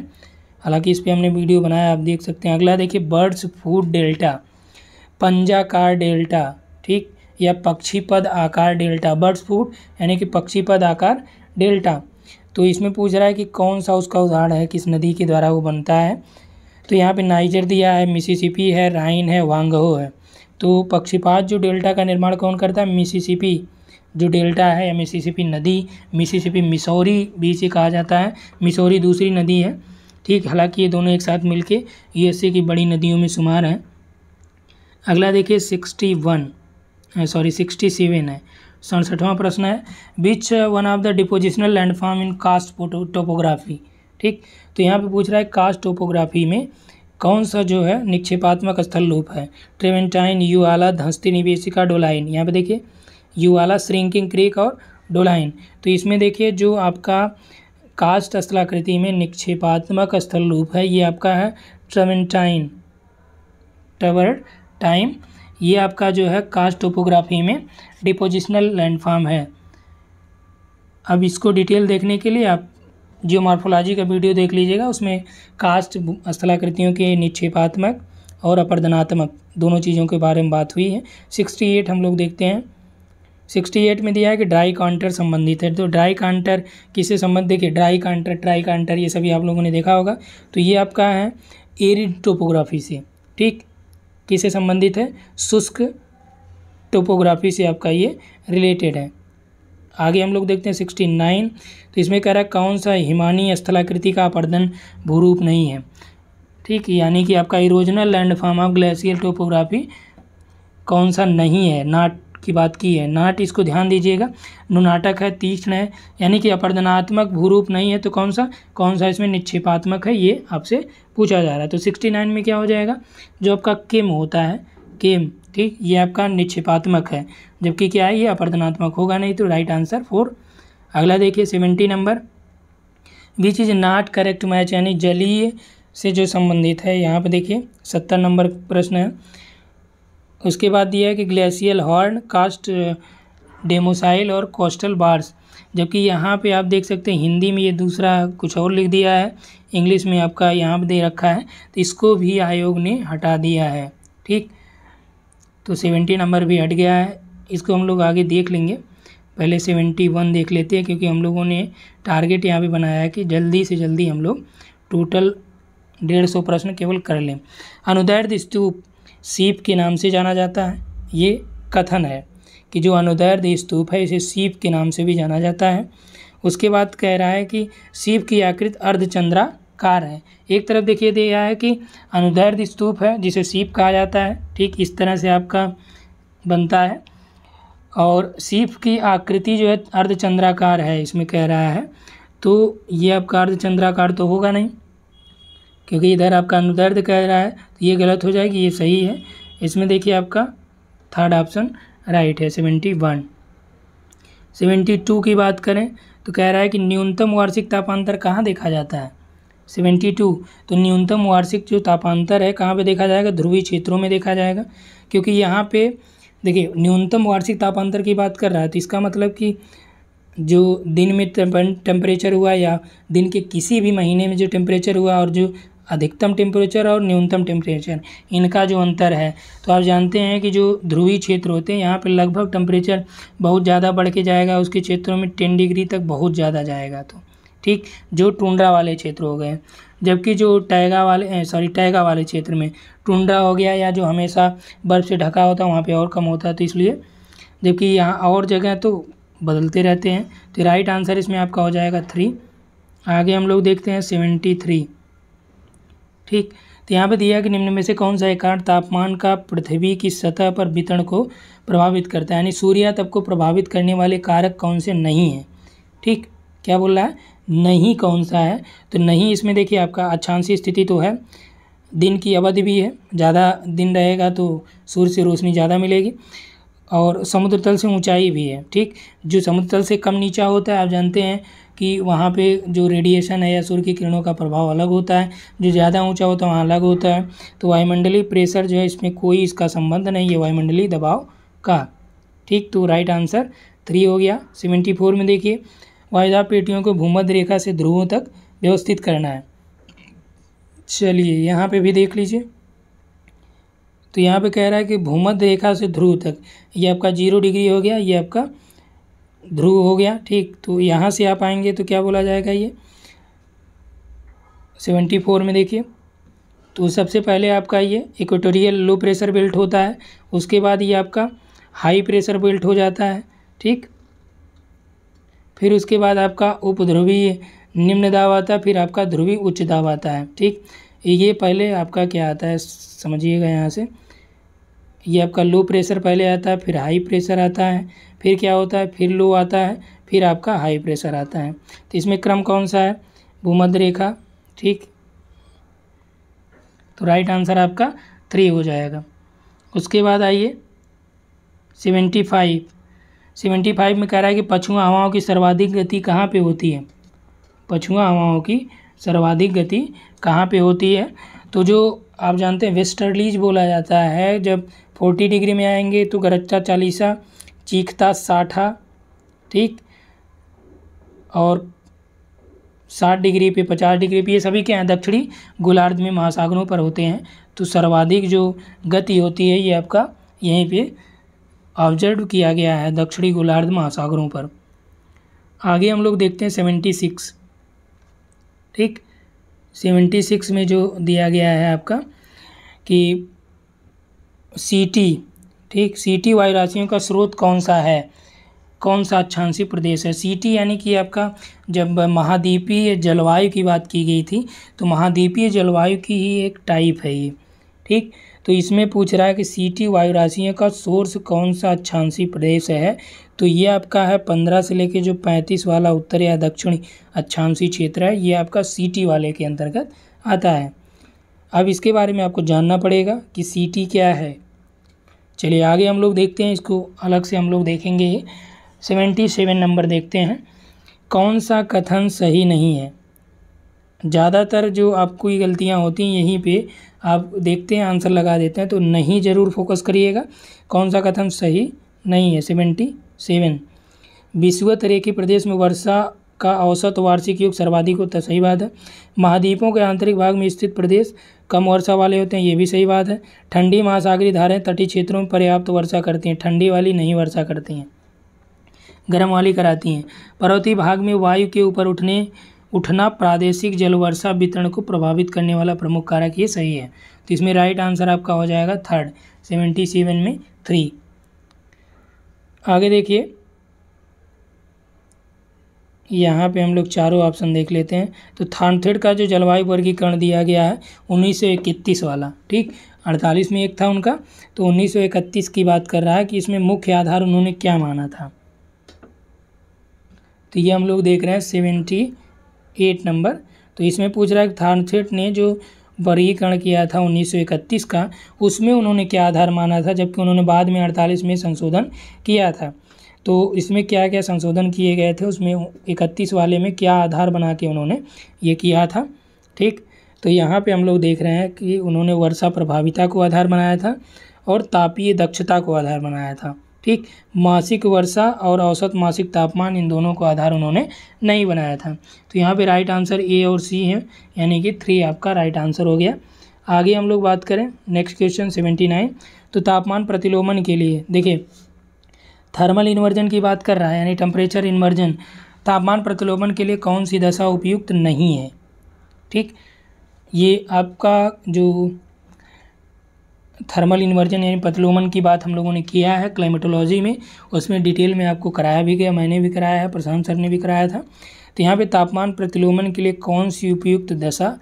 हालांकि इस पर हमने वीडियो बनाया आप देख सकते हैं अगला देखिए बर्ड्स फूड डेल्टा पंजाकार डेल्टा ठीक या पक्षीपद आकार डेल्टा बर्ड्स फूड यानी कि पक्षीपद आकार डेल्टा तो इसमें पूछ रहा है कि कौन सा उसका उदाहरण है किस नदी के द्वारा वो बनता है तो यहाँ पे नाइजर दिया है मिसिसिपी है राइन है वांगहो है तो पक्षीपात जो डेल्टा का निर्माण कौन करता है मिसिसिपी जो डेल्टा है या मिसिसिपी नदी मिसिसिपी मिसौरी भी इसे कहा जाता है मिसौरी दूसरी नदी है ठीक हालांकि ये दोनों एक साथ मिलके यूएसए की बड़ी नदियों में शुमार हैं अगला देखिए sixty one sorry sixty seven है सड़सठवां प्रश्न है which one of the depositional landform in karst topography ठीक तो यहाँ पे पूछ रहा है कास्ट टोपोग्राफी में कौन सा जो है निक्षेपात्मक स्थल लूप है ट्रेवेंटाइन आला धस्ती निवेशिका डोलाइन यहाँ पे देखिए आला श्रिंकिंग क्रिक और डोलाइन तो इसमें देखिए जो आपका कास्ट स्थलाकृति में निक्षेपात्मक स्थल लूप है ये आपका है ट्रेवेंटाइन टवर टाइम ये आपका जो है कास्ट टोपोग्राफी में डिपोजिशनल लैंडफार्म है अब इसको डिटेल देखने के लिए आप जियोमार्फोलॉजी का वीडियो देख लीजिएगा उसमें कास्ट स्थलाकृतियों के निक्षेपात्मक और अपर्दनात्मक दोनों चीज़ों के बारे में बात हुई है सिक्सटी एट हम लोग देखते हैं सिक्सटी एट में दिया है कि ड्राई काउंटर संबंधित है तो ड्राई काउंटर किससे संबंधित देखिए ड्राई काउंटर ट्राई काउंटर ये सभी आप लोगों ने देखा होगा तो ये आपका है एरिड टोपोग्राफी से ठीक किससे संबंधित है शुष्क टोपोग्राफी से आपका ये रिलेटेड है आगे हम लोग देखते हैं सिक्सटी नाइन तो इसमें कह रहा है कौन सा हिमानी स्थलाकृति का अपर्दन भूरूप नहीं है ठीक यानी कि आपका erosional landform of glacial topography कौन सा नहीं है नॉट की बात की है नाट इसको ध्यान दीजिएगा नुनाटक है तीक्ष्ण है यानी कि अपर्दनात्मक भूरूप नहीं है तो कौन सा कौन सा इसमें निक्षेपात्मक है ये आपसे पूछा जा रहा है तो सिक्सटी नाइन में क्या हो जाएगा जो आपका किम होता है केम ठीक ये आपका निक्षेपात्मक है जबकि क्या है ये अपर्दनात्मक होगा नहीं तो राइट आंसर फोर अगला देखिए seventy number B is not correct match यानी जलीय से जो संबंधित है यहाँ पर देखिए सत्तर नंबर प्रश्न है उसके बाद दिया है कि ग्लेशियल हॉर्न कास्ट डेमोसाइल और कोस्टल बार्स जबकि यहाँ पे आप देख सकते हैं हिंदी में ये दूसरा कुछ और लिख दिया है इंग्लिश में आपका यहाँ पर दे रखा है तो इसको भी आयोग ने हटा दिया है ठीक तो सेवेंटी नंबर भी हट गया है इसको हम लोग आगे देख लेंगे पहले सेवेंटी वन देख लेते हैं क्योंकि हम लोगों ने टारगेट यहाँ पे बनाया है कि जल्दी से जल्दी हम लोग टोटल डेढ़ सौ प्रश्न केवल कर लें अनुदैर्ध स्तूप सीप के नाम से जाना जाता है ये कथन है कि जो अनुदैर्ध स्तूप है इसे सीप के नाम से भी जाना जाता है उसके बाद कह रहा है कि सीप की आकृति अर्धचंद्राकार है एक तरफ देखिए दिया है कि अनुदैर्ध स्तूप है जिसे सीप कहा जाता है ठीक इस तरह से आपका बनता है और सीप की आकृति जो है अर्धचंद्राकार है इसमें कह रहा है तो ये आपका अर्धचंद्राकार तो होगा नहीं क्योंकि इधर आपका अनुदर्द कह रहा है तो ये गलत हो जाएगी ये सही है इसमें देखिए आपका थर्ड ऑप्शन राइट है सेवेंटी वन सेवेंटी टू की बात करें तो कह रहा है कि न्यूनतम वार्षिक तापांतर कहाँ देखा जाता है सेवेंटी टू तो न्यूनतम वार्षिक जो तापांतर है कहाँ पे देखा जाएगा ध्रुवीय क्षेत्रों में देखा जाएगा क्योंकि यहाँ पे देखिए न्यूनतम वार्षिक तापांतर की बात कर रहा है तो इसका मतलब कि जो दिन में टेम्परेचर हुआ या दिन के किसी भी महीने में जो टेम्परेचर हुआ और जो अधिकतम टेम्परेचर और न्यूनतम टेम्परेचर इनका जो अंतर है तो आप जानते हैं कि जो ध्रुवीय क्षेत्र होते हैं यहाँ पर लगभग टेम्परेचर बहुत ज़्यादा बढ़ के जाएगा उसके क्षेत्रों में टेन डिग्री तक बहुत ज़्यादा जाएगा तो ठीक जो टुंड्रा वाले क्षेत्र हो गए जबकि जो टैगा वाले सॉरी टैगा वाले क्षेत्र में टुंड्रा हो गया या जो हमेशा बर्फ़ से ढका होता है वहाँ पर और कम होता है तो इसलिए जबकि यहाँ और जगह तो बदलते रहते हैं तो राइट आंसर इसमें आपका हो जाएगा थ्री आगे हम लोग देखते हैं सेवेंटी थ्री ठीक तो यहाँ पे दिया कि निम्न में से कौन सा एक कारण तापमान का पृथ्वी की सतह पर वितरण को प्रभावित करता है यानी तब को प्रभावित करने वाले कारक कौन से नहीं हैं ठीक क्या बोल रहा है नहीं कौन सा है तो नहीं इसमें देखिए आपका अच्छांसी स्थिति तो है दिन की अवधि भी है ज़्यादा दिन रहेगा तो सूर्य से रोशनी ज़्यादा मिलेगी और समुद्र तल से ऊंचाई भी है ठीक जो समुद्र तल से कम नीचा होता है आप जानते हैं कि वहाँ पे जो रेडिएशन है या सूर्य की किरणों का प्रभाव अलग होता है जो ज़्यादा ऊंचा होता तो है वहाँ अलग होता है तो वायुमंडलीय प्रेशर जो है इसमें कोई इसका संबंध नहीं है वायुमंडलीय दबाव का ठीक तो राइट आंसर थ्री हो गया सेवेंटी फोर में देखिए वायुदाब पेटियों को भूमध्य रेखा से ध्रुवों तक व्यवस्थित करना है चलिए यहाँ पर भी देख लीजिए तो यहाँ पे कह रहा है कि भूमध्य रेखा से ध्रुव तक ये आपका जीरो डिग्री हो गया ये आपका ध्रुव हो गया ठीक तो यहाँ से आप आएंगे तो क्या बोला जाएगा ये सेवेंटी फोर में देखिए तो सबसे पहले आपका ये इक्वेटोरियल लो प्रेशर बेल्ट होता है उसके बाद ये आपका हाई प्रेशर बेल्ट हो जाता है ठीक फिर उसके बाद आपका उपध्रुवीय निम्न दाब आता है फिर आपका ध्रुवीय उच्च दाब आता है ठीक ये पहले आपका क्या आता है समझिएगा यहाँ से ये आपका लो प्रेशर पहले आता है फिर हाई प्रेशर आता है फिर क्या होता है फिर लो आता है फिर आपका हाई प्रेशर आता है तो इसमें क्रम कौन सा है भूमध्य रेखा ठीक तो राइट आंसर आपका थ्री हो जाएगा उसके बाद आइए सेवेंटी फाइव सेवेंटी फाइव में कह रहा है कि पछुआ हवाओं की सर्वाधिक गति कहाँ पे होती है पछुआ हवाओं की सर्वाधिक गति कहाँ पे होती है तो जो आप जानते हैं वेस्टर्लीज बोला जाता है जब फोर्टी डिग्री में आएंगे तो गरच्चा चालीसा चीखता साठा ठीक और साठ डिग्री पे पचास डिग्री पे ये सभी क्या हैं दक्षिणी गोलार्ध में महासागरों पर होते हैं तो सर्वाधिक जो गति होती है ये आपका यहीं पे ऑब्जर्व किया गया है दक्षिणी गोलार्ध महासागरों पर आगे हम लोग देखते हैं सेवेंटी सिक्स ठीक सेवेंटी सिक्स में जो दिया गया है आपका कि सीटी ठीक सीटी वायु राशियों का स्रोत कौन सा है कौन सा अच्छांसी प्रदेश है सीटी यानी कि आपका जब महाद्वीपीय जलवायु की बात की गई थी तो महाद्वीपीय जलवायु की ही एक टाइप है ये ठीक तो इसमें पूछ रहा है कि सीटी वायु राशियों का सोर्स कौन सा अच्छांसी प्रदेश है तो ये आपका है पंद्रह से लेके जो पैंतीस वाला उत्तर या दक्षिणी अच्छांसी क्षेत्र है ये आपका सीटी वाले के अंतर्गत आता है अब इसके बारे में आपको जानना पड़ेगा कि सीटी क्या है चलिए आगे हम लोग देखते हैं इसको अलग से हम लोग देखेंगे सेवेंटी सेवन नंबर देखते हैं कौन सा कथन सही नहीं है ज़्यादातर जो आपको ये गलतियाँ होती हैं यहीं पे आप देखते हैं आंसर लगा देते हैं तो नहीं ज़रूर फोकस करिएगा कौन सा कथन सही नहीं है सेवेंटी सेवन तरह के प्रदेश में वर्षा का औसत वार्षिक युग सर्वाधिक होता है सही बात है महाद्वीपों के आंतरिक भाग में स्थित प्रदेश कम वर्षा वाले होते हैं ये भी सही बात है ठंडी महासागरी धारें तटीय क्षेत्रों में पर्याप्त वर्षा करती हैं ठंडी वाली नहीं वर्षा करती हैं गर्म वाली कराती हैं पर्वतीय भाग में वायु के ऊपर उठने उठना प्रादेशिक जलवर्षा वितरण को प्रभावित करने वाला प्रमुख कारक ये सही है तो इसमें राइट आंसर आपका हो जाएगा थर्ड सेवेंटी सेवन में थ्री आगे देखिए यहाँ पे हम लोग चारों ऑप्शन देख लेते हैं तो थानथेड का जो जलवायु वर्गीकरण दिया गया है उन्नीस सौ इकतीस वाला ठीक अड़तालीस में एक था उनका तो उन्नीस सौ इकतीस की बात कर रहा है कि इसमें मुख्य आधार उन्होंने क्या माना था तो ये हम लोग देख रहे हैं सेवेंटी एट नंबर तो इसमें पूछ रहा है कि थानथेड ने जो वर्गीकरण किया था 1931 का उसमें उन्होंने क्या आधार माना था जबकि उन्होंने बाद में 48 में संशोधन किया था तो इसमें क्या क्या संशोधन किए गए थे उसमें इकतीस वाले में क्या आधार बना के उन्होंने ये किया था ठीक तो यहाँ पे हम लोग देख रहे हैं कि उन्होंने वर्षा प्रभाविता को आधार बनाया था और तापीय दक्षता को आधार बनाया था ठीक मासिक वर्षा और औसत मासिक तापमान इन दोनों को आधार उन्होंने नहीं बनाया था तो यहाँ पे राइट आंसर ए और सी है यानी कि थ्री आपका राइट आंसर हो गया आगे हम लोग बात करें नेक्स्ट क्वेश्चन सेवेंटी नाइन तो तापमान प्रतिलोमन के लिए देखिए थर्मल इन्वर्जन की बात कर रहा है यानी टेम्परेचर इन्वर्जन तापमान प्रतिलोभन के लिए कौन सी दशा उपयुक्त नहीं है ठीक ये आपका जो थर्मल इन्वर्जन यानी प्रतिलोभन की बात हम लोगों ने किया है क्लाइमेटोलॉजी में उसमें डिटेल में आपको कराया भी गया मैंने भी कराया है प्रशांत सर ने भी कराया था तो यहाँ पे तापमान प्रतिलोमन के लिए कौन सी उपयुक्त दशा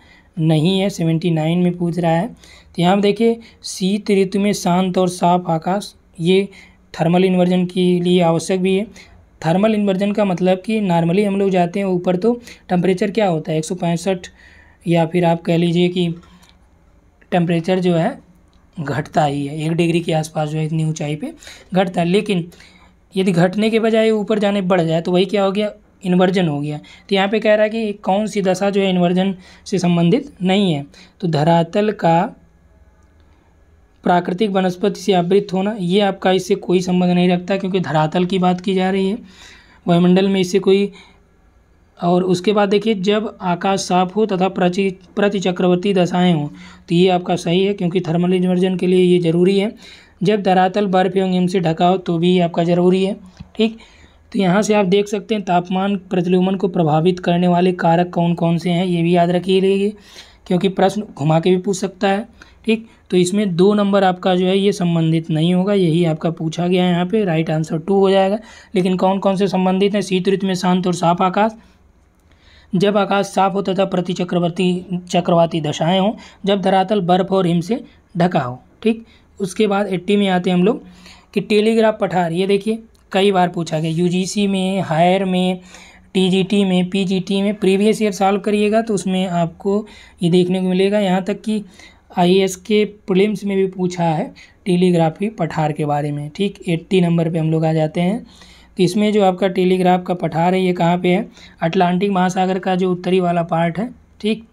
नहीं है सेवेंटी नाइन में पूछ रहा है तो यहाँ पर देखिए शीत ऋतु में शांत और साफ आकाश ये थर्मल इन्वर्जन के लिए आवश्यक भी है थर्मल इन्वर्जन का मतलब कि नॉर्मली हम लोग जाते हैं ऊपर तो टेम्परेचर क्या होता है एक या फिर आप कह लीजिए कि टेम्परेचर जो है घटता ही है एक डिग्री के आसपास जो है इतनी ऊंचाई पे घटता है लेकिन यदि घटने के बजाय ऊपर जाने बढ़ जाए तो वही क्या हो गया इन्वर्जन हो गया तो यहाँ पे कह रहा है कि कौन सी दशा जो है इन्वर्जन से संबंधित नहीं है तो धरातल का प्राकृतिक वनस्पति से आवृत होना ये आपका इससे कोई संबंध नहीं रखता क्योंकि धरातल की बात की जा रही है वायुमंडल में इससे कोई और उसके बाद देखिए जब आकाश साफ हो तथा प्रति चक्रवर्ती दशाएं हों तो ये आपका सही है क्योंकि थर्मल इन्वर्जन के लिए ये ज़रूरी है जब धरातल बर्फ एवं हिम से ढका हो तो भी आपका ज़रूरी है ठीक तो यहाँ से आप देख सकते हैं तापमान प्रतिलोमन को प्रभावित करने वाले कारक कौन कौन से हैं ये भी याद रखिए क्योंकि प्रश्न घुमा के भी पूछ सकता है ठीक तो इसमें दो नंबर आपका जो है ये संबंधित नहीं होगा यही आपका पूछा गया है यहाँ पे राइट आंसर टू हो जाएगा लेकिन कौन कौन से संबंधित हैं शीत ऋतु में शांत और साफ आकाश जब आकाश साफ हो तथा प्रति चक्रवर्ती चक्रवाती दशाएं हों जब धरातल बर्फ और हिम से ढका हो ठीक उसके बाद एट्टी में आते हैं हम लोग कि टेलीग्राफ पठार ये देखिए कई बार पूछा गया यू में हायर में टीजीटी में पीजीटी में प्रीवियस ईयर सॉल्व करिएगा तो उसमें आपको ये देखने को मिलेगा यहाँ तक कि आई के प्रीलिम्स में भी पूछा है टेलीग्राफी पठार के बारे में ठीक एट्टी नंबर पे हम लोग आ जाते हैं तो इसमें जो आपका टेलीग्राफ का पठार है ये कहाँ पे है अटलांटिक महासागर का जो उत्तरी वाला पार्ट है ठीक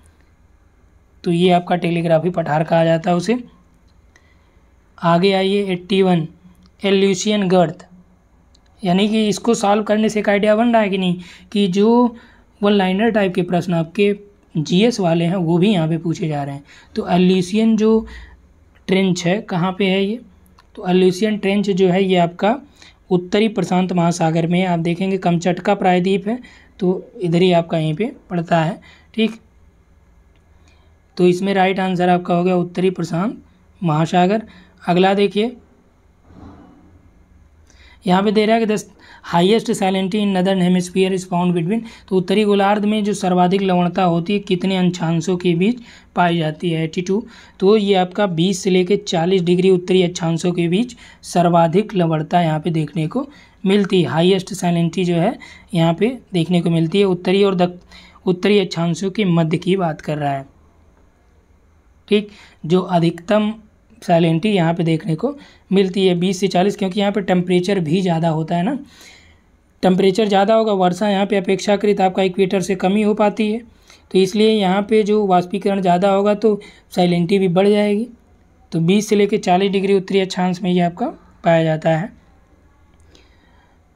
तो ये आपका टेलीग्राफी पठार कहा जाता है उसे आगे आइए एट्टी वन एल्यूशियन गर्थ यानी कि इसको सॉल्व करने से एक आइडिया बन रहा है कि नहीं कि जो वन लाइनर टाइप के प्रश्न आपके जीएस वाले हैं वो भी यहाँ पे पूछे जा रहे हैं तो अल्यूसियन जो ट्रेंच है कहाँ पे है ये तो अल्यूसियन ट्रेंच जो है ये आपका उत्तरी प्रशांत महासागर में आप देखेंगे कमचटका प्रायद्वीप है तो इधर ही आपका यहीं पे पड़ता है ठीक तो इसमें राइट आंसर आपका हो गया उत्तरी प्रशांत महासागर अगला देखिए यहाँ पे दे रहा है कि highest salinity in northern hemisphere is found between तो उत्तरी गोलार्ध में जो सर्वाधिक लवणता होती है कितने अंशांशों के बीच पाई जाती है एटी टू तो ये आपका बीस से लेकर चालीस डिग्री उत्तरी अक्षांशों के बीच सर्वाधिक लवणता यहाँ पे देखने को मिलती है हाइएस्ट सैलिनिटी जो है यहाँ पे देखने को मिलती है उत्तरी और दक, उत्तरी अक्षांशों के मध्य की बात कर रहा है ठीक जो अधिकतम साइलेंटी यहाँ पे देखने को मिलती है बीस से चालीस क्योंकि यहाँ पे टेम्परेचर भी ज़्यादा होता है ना टेम्परेचर ज़्यादा होगा वर्षा यहाँ पे अपेक्षाकृत आपका इक्वेटर से कमी हो पाती है तो इसलिए यहाँ पे जो वाष्पीकरण ज़्यादा होगा तो साइलेंटी भी बढ़ जाएगी तो बीस से लेकर चालीस डिग्री उत्तरी अक्षांश में ये आपका पाया जाता है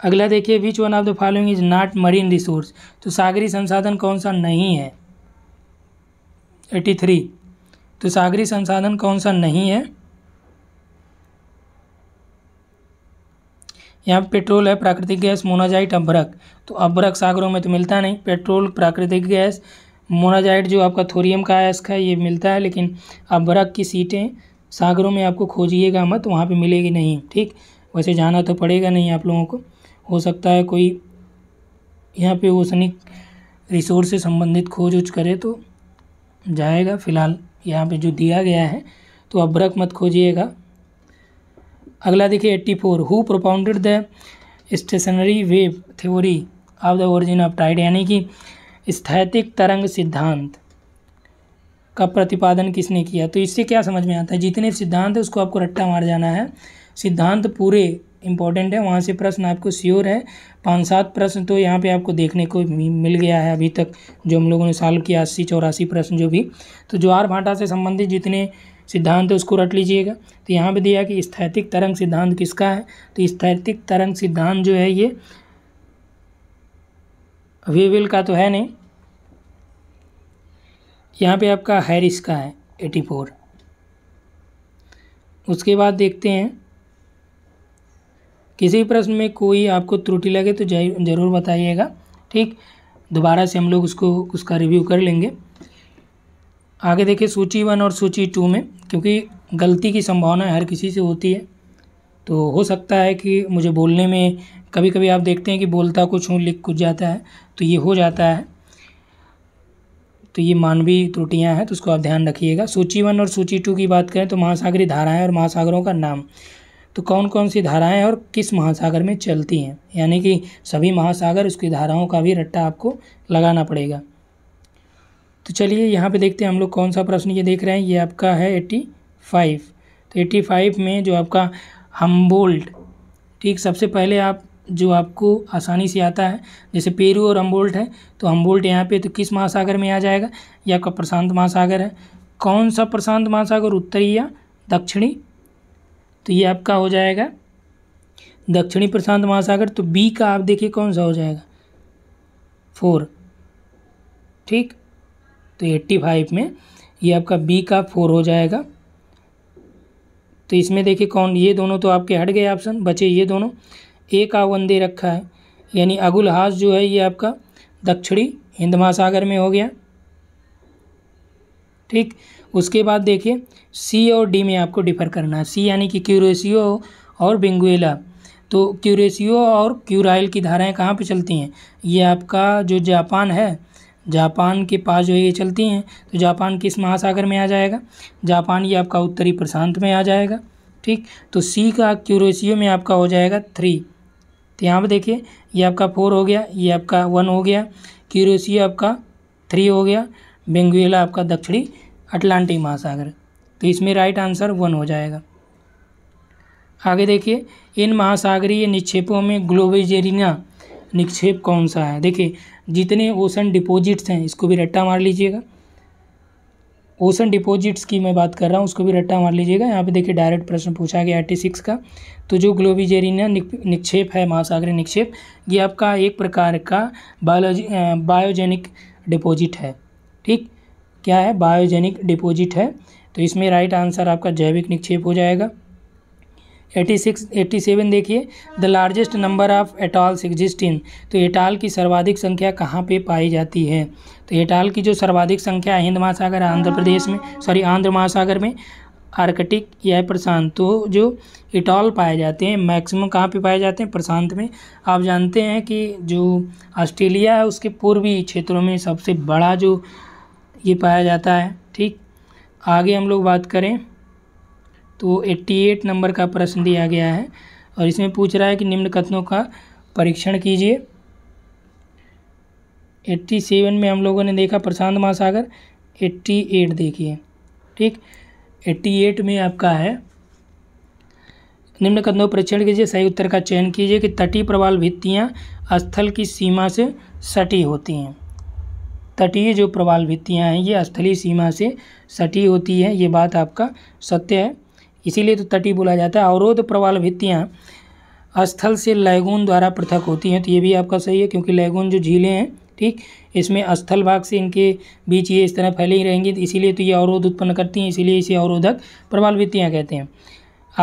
अगला देखिए which one of the following is not marine resource तो सागरी संसाधन कौन सा नहीं है एटी थ्री तो सागरी संसाधन कौन सा नहीं है यहाँ पे पेट्रोल है प्राकृतिक गैस मोनाजाइट अभ्रक तो अभ्रक सागरों में तो मिलता नहीं पेट्रोल प्राकृतिक गैस मोनाजाइट जो आपका थोरियम का है इसका ये मिलता है लेकिन अभ्रक की सीटें सागरों में आपको खोजिएगा मत वहाँ पे मिलेगी नहीं ठीक वैसे जाना तो पड़ेगा नहीं आप लोगों को हो सकता है कोई यहाँ पे ओसनिक रिसोर्स से संबंधित खोज उज करे तो जाएगा फ़िलहाल यहाँ पे जो दिया गया है तो आप ब्रक मत खोजिएगा अगला देखिए eighty four who propounded the stationary wave theory of the origin of tide यानी कि स्थैतिक तरंग सिद्धांत का प्रतिपादन किसने किया तो इससे क्या समझ में आता है जितने सिद्धांत है उसको आपको रट्टा मार जाना है सिद्धांत पूरे इम्पॉर्टेंट है वहाँ से प्रश्न आपको श्योर है पाँच सात प्रश्न तो यहाँ पे आपको देखने को मिल गया है अभी तक जो हम लोगों ने साल किया अस्सी चौरासी प्रश्न जो भी तो ज्वार भाटा से संबंधित जितने सिद्धांत है उसको रट लीजिएगा तो यहाँ पे दिया कि स्थैतिक तरंग सिद्धांत किसका है तो स्थैतिक तरंग सिद्धांत जो है ये वेविल का तो है नहीं यहाँ पे आपका हैरिस का है एटी फोर उसके बाद देखते हैं किसी भी प्रश्न में कोई आपको त्रुटि लगे तो ज़रूर बताइएगा ठीक दोबारा से हम लोग उसको उसका रिव्यू कर लेंगे आगे देखिए सूची वन और सूची टू में क्योंकि गलती की संभावना हर किसी से होती है तो हो सकता है कि मुझे बोलने में कभी कभी आप देखते हैं कि बोलता कुछ हूँ लिख कुछ जाता है तो ये हो जाता है तो ये मानवीय त्रुटियाँ हैं तो उसको आप ध्यान रखिएगा सूची वन और सूची टू की बात करें तो महासागरी धाराएँ और महासागरों का नाम तो कौन कौन सी धाराएं और किस महासागर में चलती हैं यानी कि सभी महासागर उसकी धाराओं का भी रट्टा आपको लगाना पड़ेगा तो चलिए यहाँ पे देखते हैं हम लोग कौन सा प्रश्न ये देख रहे हैं ये आपका है एट्टी फाइव तो एट्टी फाइव में जो आपका हम्बोल्ट ठीक सबसे पहले आप जो आपको आसानी से आता है जैसे पेरू और हम्बोल्ट है तो हम्बोल्ट यहाँ पर तो किस महासागर में आ जाएगा ये आपका प्रशांत महासागर है कौन सा प्रशांत महासागर उत्तरी या दक्षिणी तो ये आपका हो जाएगा दक्षिणी प्रशांत महासागर तो बी का आप देखिए कौन सा हो जाएगा फोर ठीक तो एट्टी फाइव में ये आपका बी का फोर हो जाएगा तो इसमें देखिए कौन ये दोनों तो आपके हट गए ऑप्शन बचे ये दोनों ए का वंदे रखा है यानी अगुल हास जो है ये आपका दक्षिणी हिंद महासागर में हो गया ठीक उसके बाद देखिए सी और डी में आपको डिफर करना है सी यानी कि क्यूरेसियो और बेंगुएला तो क्यूरेसियो और क्यूराइल की धाराएं कहाँ पे चलती हैं ये आपका जो जापान है जापान के पास जो ये चलती हैं तो जापान किस महासागर में आ जाएगा जापान ये आपका उत्तरी प्रशांत में आ जाएगा ठीक तो सी का क्यूरेसियो में आपका हो जाएगा थ्री तो यहाँ पर देखिए ये आपका फोर हो गया ये आपका वन हो गया क्यूरेसियो आपका थ्री हो गया बेंगुएला आपका दक्षिणी अटलांटिक महासागर तो इसमें राइट आंसर वन हो जाएगा आगे देखिए इन महासागरीय निक्षेपों में ग्लोबेजेरिना निक्षेप कौन सा है देखिए जितने ओशन डिपॉजिट्स हैं इसको भी रट्टा मार लीजिएगा ओशन डिपॉजिट्स की मैं बात कर रहा हूँ उसको भी रट्टा मार लीजिएगा यहाँ पे देखिए डायरेक्ट प्रश्न पूछा गया एट्टी सिक्स का तो जो ग्लोबिजेरिना निक्षेप है महासागरीय निक्षेप ये आपका एक प्रकार का बायोलॉजी बायोजेनिक डिपॉजिट है ठीक क्या है बायोजेनिक डिपोजिट है तो इसमें राइट आंसर आपका जैविक निक्षेप हो जाएगा एटी सिक्स सेवन देखिए the largest number of atolls exist in तो एटाल की सर्वाधिक संख्या कहाँ पे पाई जाती है तो एटाल की जो सर्वाधिक संख्या हिंद महासागर आंध्र प्रदेश में सॉरी आंध्र महासागर में आर्कटिक या प्रशांत तो जो इटॉल पाए जाते हैं मैक्सिमम कहाँ पे पाए जाते हैं प्रशांत में आप जानते हैं कि जो ऑस्ट्रेलिया है उसके पूर्वी क्षेत्रों में सबसे बड़ा जो ये पाया जाता है ठीक आगे हम लोग बात करें तो 88 नंबर का प्रश्न दिया गया है और इसमें पूछ रहा है कि निम्न कथनों का परीक्षण कीजिए 87 में हम लोगों ने देखा प्रशांत महासागर 88 देखिए ठीक 88 में आपका है निम्न कथनों परीक्षण कीजिए सही उत्तर का चयन कीजिए कि तटीय प्रवाल भित्तियाँ स्थल की सीमा से सटी होती हैं तटीय जो प्रवाल भित्तियाँ हैं ये स्थलीय सीमा से सटी होती है ये बात आपका सत्य है इसीलिए तो तटी बोला जाता है अवरोध प्रवाल भित्तियाँ स्थल से लैगून द्वारा पृथक होती हैं तो ये भी आपका सही है क्योंकि लैगून जो झीलें हैं ठीक इसमें स्थल भाग से इनके बीच ये इस तरह फैली ही रहेंगी तो इसीलिए तो ये अवरोध उत्पन्न करती हैं इसीलिए इसे अवरोधक प्रवाल भित्तियाँ कहते हैं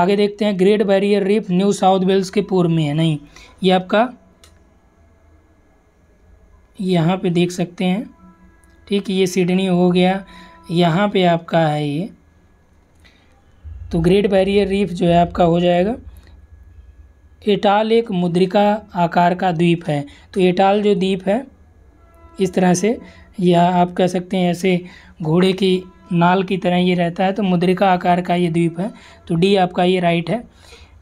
आगे देखते हैं Great Barrier Reef New South Wales के पूर्व में है नहीं ये आपका यहाँ पे देख सकते हैं ठीक ये सिडनी हो गया यहाँ पे आपका है ये तो ग्रेट बैरियर रीफ जो है आपका हो जाएगा एटाल एक मुद्रिका आकार का द्वीप है तो एटाल जो द्वीप है इस तरह से या आप कह सकते हैं ऐसे घोड़े की नाल की तरह ये रहता है तो मुद्रिका आकार का ये द्वीप है तो डी आपका ये राइट है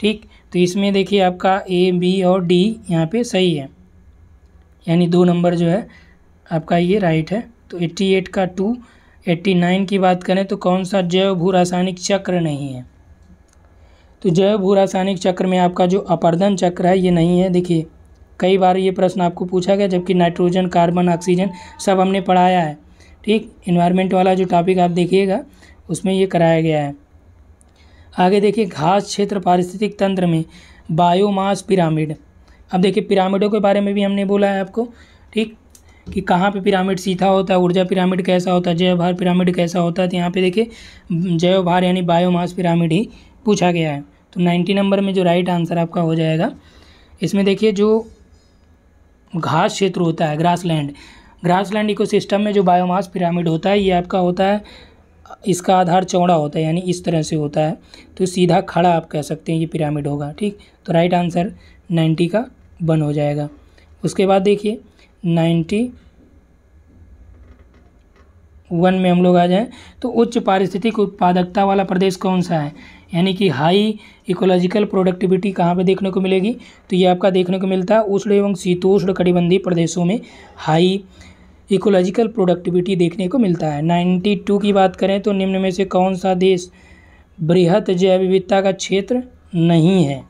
ठीक तो इसमें देखिए आपका ए बी और डी यहाँ पे सही है यानी दो नंबर जो है आपका ये राइट है तो 88 का टू 89 की बात करें तो कौन सा जैव भू रासायनिक चक्र नहीं है तो जैव भू रासायनिक चक्र में आपका जो अपर्दन चक्र है ये नहीं है देखिए कई बार ये प्रश्न आपको पूछा गया जबकि नाइट्रोजन कार्बन ऑक्सीजन सब हमने पढ़ाया है ठीक इन्वायरमेंट वाला जो टॉपिक आप देखिएगा उसमें ये कराया गया है आगे देखिए घास क्षेत्र पारिस्थितिक तंत्र में बायोमास पिरामिड अब देखिए पिरामिडों के बारे में भी हमने बोला है आपको ठीक कि कहाँ पे पिरामिड सीधा होता है ऊर्जा पिरामिड कैसा होता है जैव भार पिरामिड कैसा होता है तो यहाँ पे देखिए जैव भार यानी बायोमास पिरामिड ही पूछा गया है तो नाइन्टी नंबर में जो राइट आंसर आपका हो जाएगा इसमें देखिए जो घास क्षेत्र होता है grass land grass land ecosystem में जो बायोमास पिरामिड होता है ये आपका होता है इसका आधार चौड़ा होता है यानी इस तरह से होता है तो सीधा खड़ा आप कह सकते हैं ये पिरामिड होगा ठीक तो राइट आंसर नाइन्टी का वन हो जाएगा उसके बाद देखिए नाइन्टी वन में हम लोग आ जाएँ तो उच्च पारिस्थितिक उत्पादकता वाला प्रदेश कौन सा है यानी कि हाई इकोलॉजिकल प्रोडक्टिविटी कहाँ पे देखने को मिलेगी तो ये आपका देखने को मिलता है उष्ण एवं शीतोष्ण कटिबंधी प्रदेशों में हाई इकोलॉजिकल प्रोडक्टिविटी देखने को मिलता है नाइन्टी टू की बात करें तो निम्न में से कौन सा देश बृहत जैव विविधता का क्षेत्र नहीं है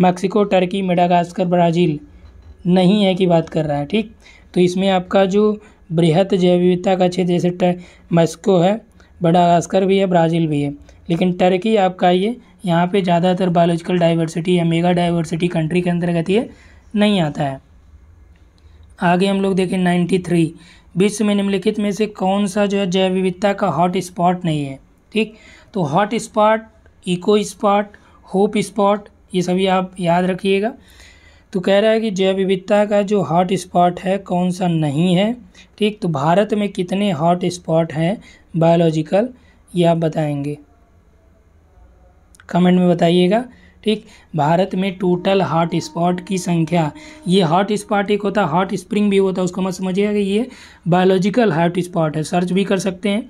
मैक्सिको टर्की मेडागास्कर ब्राज़ील नहीं है की बात कर रहा है ठीक तो इसमें आपका जो बृहत जैव विविधता का क्षेत्र जैसे मैस्को है बडागास्कर भी है ब्राज़ील भी है लेकिन टर्की आपका ये यहाँ पे ज़्यादातर बायोलॉजिकल डाइवर्सिटी या मेगा डाइवर्सिटी कंट्री के अंतर्गत ये नहीं आता है आगे हम लोग देखें नाइन्टी थ्री विश्व में निम्नलिखित में से कौन सा जो है जैव विविधता का हॉट स्पॉट नहीं है ठीक तो hot spot eco spot hope spot ये सभी आप याद रखिएगा तो कह रहा है कि जैव विविधता का जो हॉट स्पॉट है कौन सा नहीं है ठीक तो भारत में कितने हॉट स्पॉट हैं बायोलॉजिकल ये आप बताएंगे कमेंट में बताइएगा ठीक भारत में टोटल हॉट स्पॉट की संख्या ये हॉट स्पॉट एक होता है हॉट स्प्रिंग भी होता है उसको मत समझिएगा कि ये बायोलॉजिकल हॉट स्पॉट है सर्च भी कर सकते हैं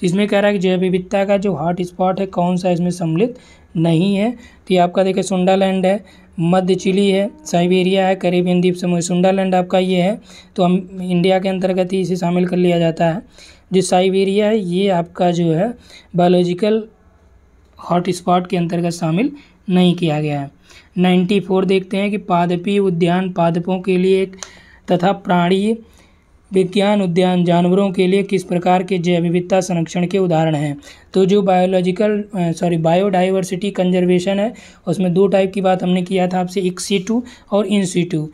तो इसमें कह रहा है कि जैव विविधता का जो हॉट स्पॉट है कौन सा इसमें सम्मिलित नहीं है तो ये आपका देखिए सुंडालैंड है मध्य चिली है साइबेरिया है करेबियन द्वीप समूह सुंडालैंड आपका ये है तो हम इंडिया के अंतर्गत ही इसे शामिल कर लिया जाता है जो साइबेरिया है ये आपका जो है बायोलॉजिकल हॉटस्पॉट के अंतर्गत शामिल नहीं किया गया है नाइन्टी फोर देखते हैं कि पादपी उद्यान पादपों के लिए एक तथा प्राणी विज्ञान उद्यान जानवरों के लिए किस प्रकार के जैव विविधता संरक्षण के उदाहरण हैं तो जो बायोलॉजिकल सॉरी बायोडाइवर्सिटी कंजर्वेशन है उसमें दो टाइप की बात हमने किया था आपसे एक सीटू और इन सीटू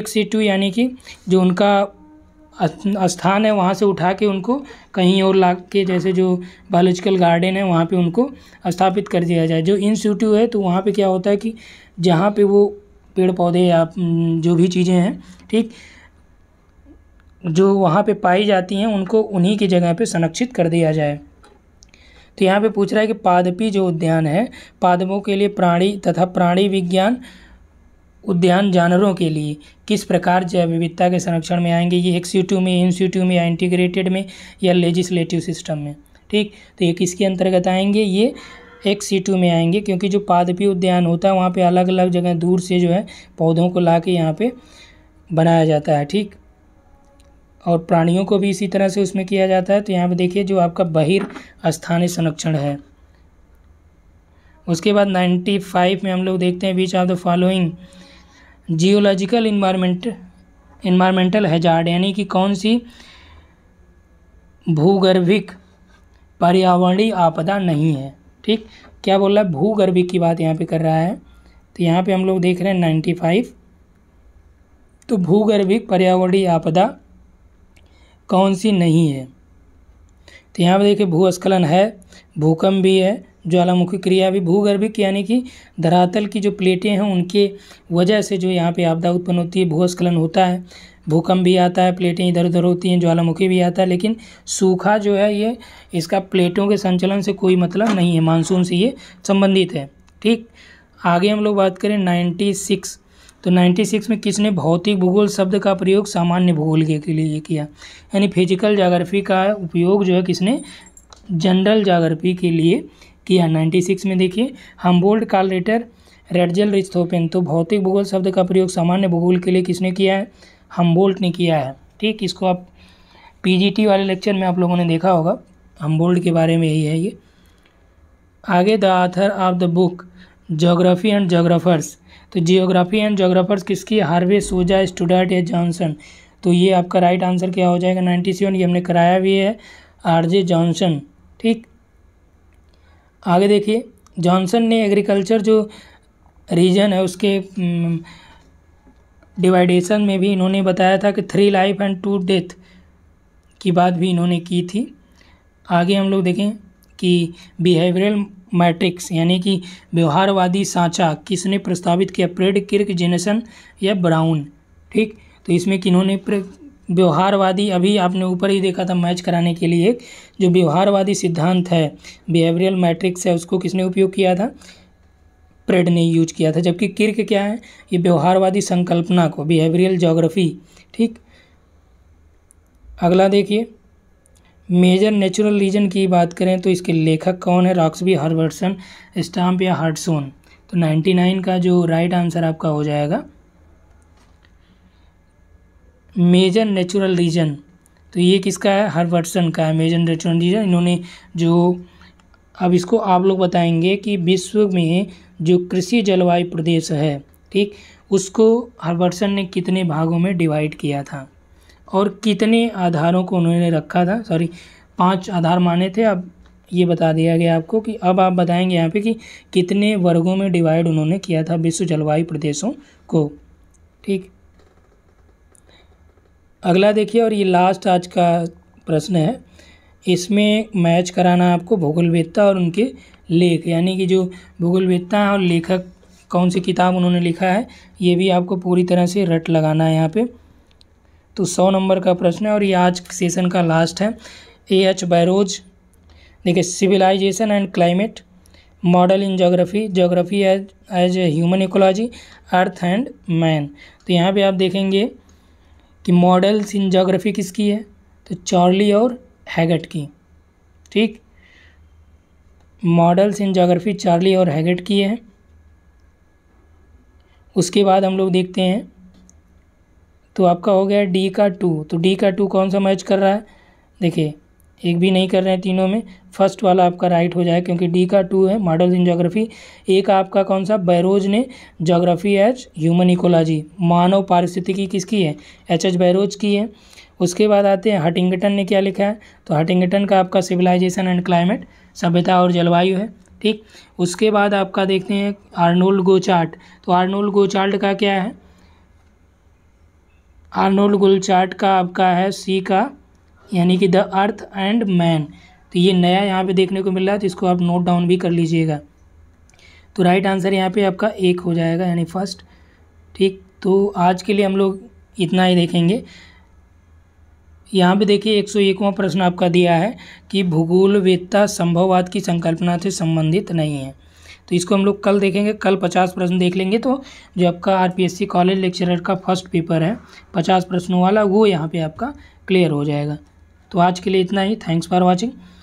एक सीटू यानी कि जो उनका स्थान है वहाँ से उठा के उनको कहीं और ला के जैसे जो बायोलॉजिकल गार्डन है वहाँ पे उनको स्थापित कर दिया जाए जो इंस्टीट्यू है तो वहाँ पे क्या होता है कि जहाँ पे वो पेड़ पौधे या जो भी चीज़ें हैं ठीक जो वहाँ पे पाई जाती हैं उनको उन्हीं की जगह पे संरक्षित कर दिया जाए तो यहाँ पे पूछ रहा है कि पादपी जो उद्यान है पादपों के लिए प्राणी तथा प्राणी विज्ञान उद्यान जानवरों के लिए किस प्रकार जैव विविधता के संरक्षण में आएंगे ये एक सीटू में इन सीटू में या इंटीग्रेटेड में या लेजिस्लेटिव सिस्टम में ठीक तो ये किसके अंतर्गत आएंगे ये एक सीटू में आएंगे क्योंकि जो पादपी उद्यान होता है वहाँ पे अलग अलग जगह दूर से जो है पौधों को ला के यहाँ पर बनाया जाता है ठीक और प्राणियों को भी इसी तरह से उसमें किया जाता है तो यहाँ पे देखिए जो आपका बहिर स्थानीय संरक्षण है उसके बाद 95 में हम लोग देखते हैं बीच of the following geological environment environmental hazard यानी कि कौन सी भूगर्भिक पर्यावरणीय आपदा नहीं है ठीक क्या बोल रहा है भूगर्भिक की बात यहाँ पे कर रहा है तो यहाँ पे हम लोग देख रहे हैं 95 तो भूगर्भिक पर्यावरणीय आपदा कौन सी नहीं है तो यहाँ पर देखिए भूस्खलन है भूकंप भी है ज्वालामुखी क्रिया भी भूगर्भिक यानी कि धरातल की जो प्लेटें हैं उनके वजह से जो यहाँ पे आपदा उत्पन्न होती है भूस्खलन होता है भूकंप भी आता है प्लेटें इधर उधर होती हैं ज्वालामुखी भी आता है लेकिन सूखा जो है ये इसका प्लेटों के संचलन से कोई मतलब नहीं है मानसून से ये संबंधित है ठीक आगे हम लोग बात करें नाइन्टी सिक्स तो 96 में किसने भौतिक भूगोल शब्द का प्रयोग सामान्य भूगोल के लिए किया यानी फिजिकल जोग्राफी का उपयोग जो है किसने जनरल जोग्राफी के लिए किया 96 में देखिए हम्बोल्ड कार्लेटर रेडजल रिस्थोपेन तो भौतिक भूगोल शब्द का प्रयोग सामान्य भूगोल के लिए किसने किया है हम्बोल्ट ने किया है ठीक इसको आप पी वाले लेक्चर में आप लोगों ने देखा होगा हम्बोल्ट के बारे में यही है ये आगे the author of the book geography and geographers तो जियोग्राफी एंड जोग्राफर्स किसकी हार्वे सोजा स्टूडेंट या जॉनसन तो ये आपका राइट आंसर क्या हो जाएगा नाइन्टी सेवन ये हमने कराया भी है आर जे जॉनसन ठीक आगे देखिए जॉनसन ने एग्रीकल्चर जो रीजन है उसके डिवाइडेशन में भी इन्होंने बताया था कि three life and two death की बात भी इन्होंने की थी आगे हम लोग देखें कि बिहेवियरल मैट्रिक्स यानी कि व्यवहारवादी सांचा किसने प्रस्तावित किया प्रेड किर्क जेनेसन या ब्राउन ठीक तो इसमें किन्होंने व्यवहारवादी अभी आपने ऊपर ही देखा था मैच कराने के लिए जो व्यवहारवादी सिद्धांत है बिहेवियल मैट्रिक्स है उसको किसने उपयोग किया था प्रेड ने यूज किया था जबकि किर्क क्या है ये व्यवहारवादी संकल्पना को बिहेवियल जोग्राफी ठीक अगला देखिए मेजर नेचुरल रीजन की बात करें तो इसके लेखक कौन है रॉक्सबी हर्बर्टसन स्टाम्प या हार्डसोन तो 99 का जो राइट आंसर आपका हो जाएगा मेजर नेचुरल रीजन तो ये किसका है हर्बर्टसन का है मेजर नेचुरल रीजन इन्होंने जो अब इसको आप लोग बताएंगे कि विश्व में जो कृषि जलवायु प्रदेश है ठीक उसको हर्बर्टसन ने कितने भागों में डिवाइड किया था और कितने आधारों को उन्होंने रखा था सॉरी पांच आधार माने थे अब ये बता दिया गया आपको कि अब आप बताएंगे यहाँ पे कि कितने वर्गों में डिवाइड उन्होंने किया था विश्व जलवायु प्रदेशों को ठीक अगला देखिए और ये लास्ट आज का प्रश्न है इसमें मैच कराना आपको भूगोलवेदता और उनके लेख यानी कि जो भूगोलवेदता और लेखक कौन सी किताब उन्होंने लिखा है ये भी आपको पूरी तरह से रट लगाना है यहाँ पे तो सौ नंबर का प्रश्न है और ये आज सेशन का लास्ट है ए एच बैरोज देखिए civilisation and climate model in geography geography as as human ecology earth and man तो यहाँ पे आप देखेंगे कि मॉडल्स इन जोग्राफी किसकी है तो चार्ली और हैगट की ठीक मॉडल्स इन जोग्राफी चार्ली और हैगट की है उसके बाद हम लोग देखते हैं तो आपका हो गया डी का टू तो डी का टू कौन सा मैच कर रहा है देखिए एक भी नहीं कर रहे हैं तीनों में फर्स्ट वाला आपका राइट हो जाए क्योंकि डी का टू है मॉडल इन जोग्राफी एक आपका कौन सा बैरोज ने जोग्राफी एच ह्यूमन इकोलॉजी मानव पारिस्थितिकी किसकी है एच एच बैरोज की है उसके बाद आते हैं हटिंगटन ने क्या लिखा है तो हटिंगटन का आपका सिविलाइजेशन एंड क्लाइमेट सभ्यता और जलवायु है ठीक उसके बाद आपका देखते हैं आर्नोल्ड गोचार्ट तो आर्नोल्ड गोचार्ट का क्या है आर्नोल्ड गुलचार्ट का आपका है सी का यानी कि द अर्थ एंड मैन तो ये नया यहाँ पे देखने को मिल रहा है तो इसको आप नोट डाउन भी कर लीजिएगा तो राइट आंसर यहाँ पे आपका एक हो जाएगा यानी फर्स्ट ठीक तो आज के लिए हम लोग इतना ही देखेंगे यहाँ पे देखिए एक सौ एकवा प्रश्न आपका दिया है कि भूगोलवेत्ता संभववाद की संकल्पना से संबंधित नहीं है तो इसको हम लोग कल देखेंगे कल पचास प्रश्न देख लेंगे तो जो आपका आर कॉलेज लेक्चरर का फर्स्ट पेपर है पचास प्रश्नों वाला वो यहाँ पर आपका क्लियर हो जाएगा तो आज के लिए इतना ही थैंक्स फॉर वॉचिंग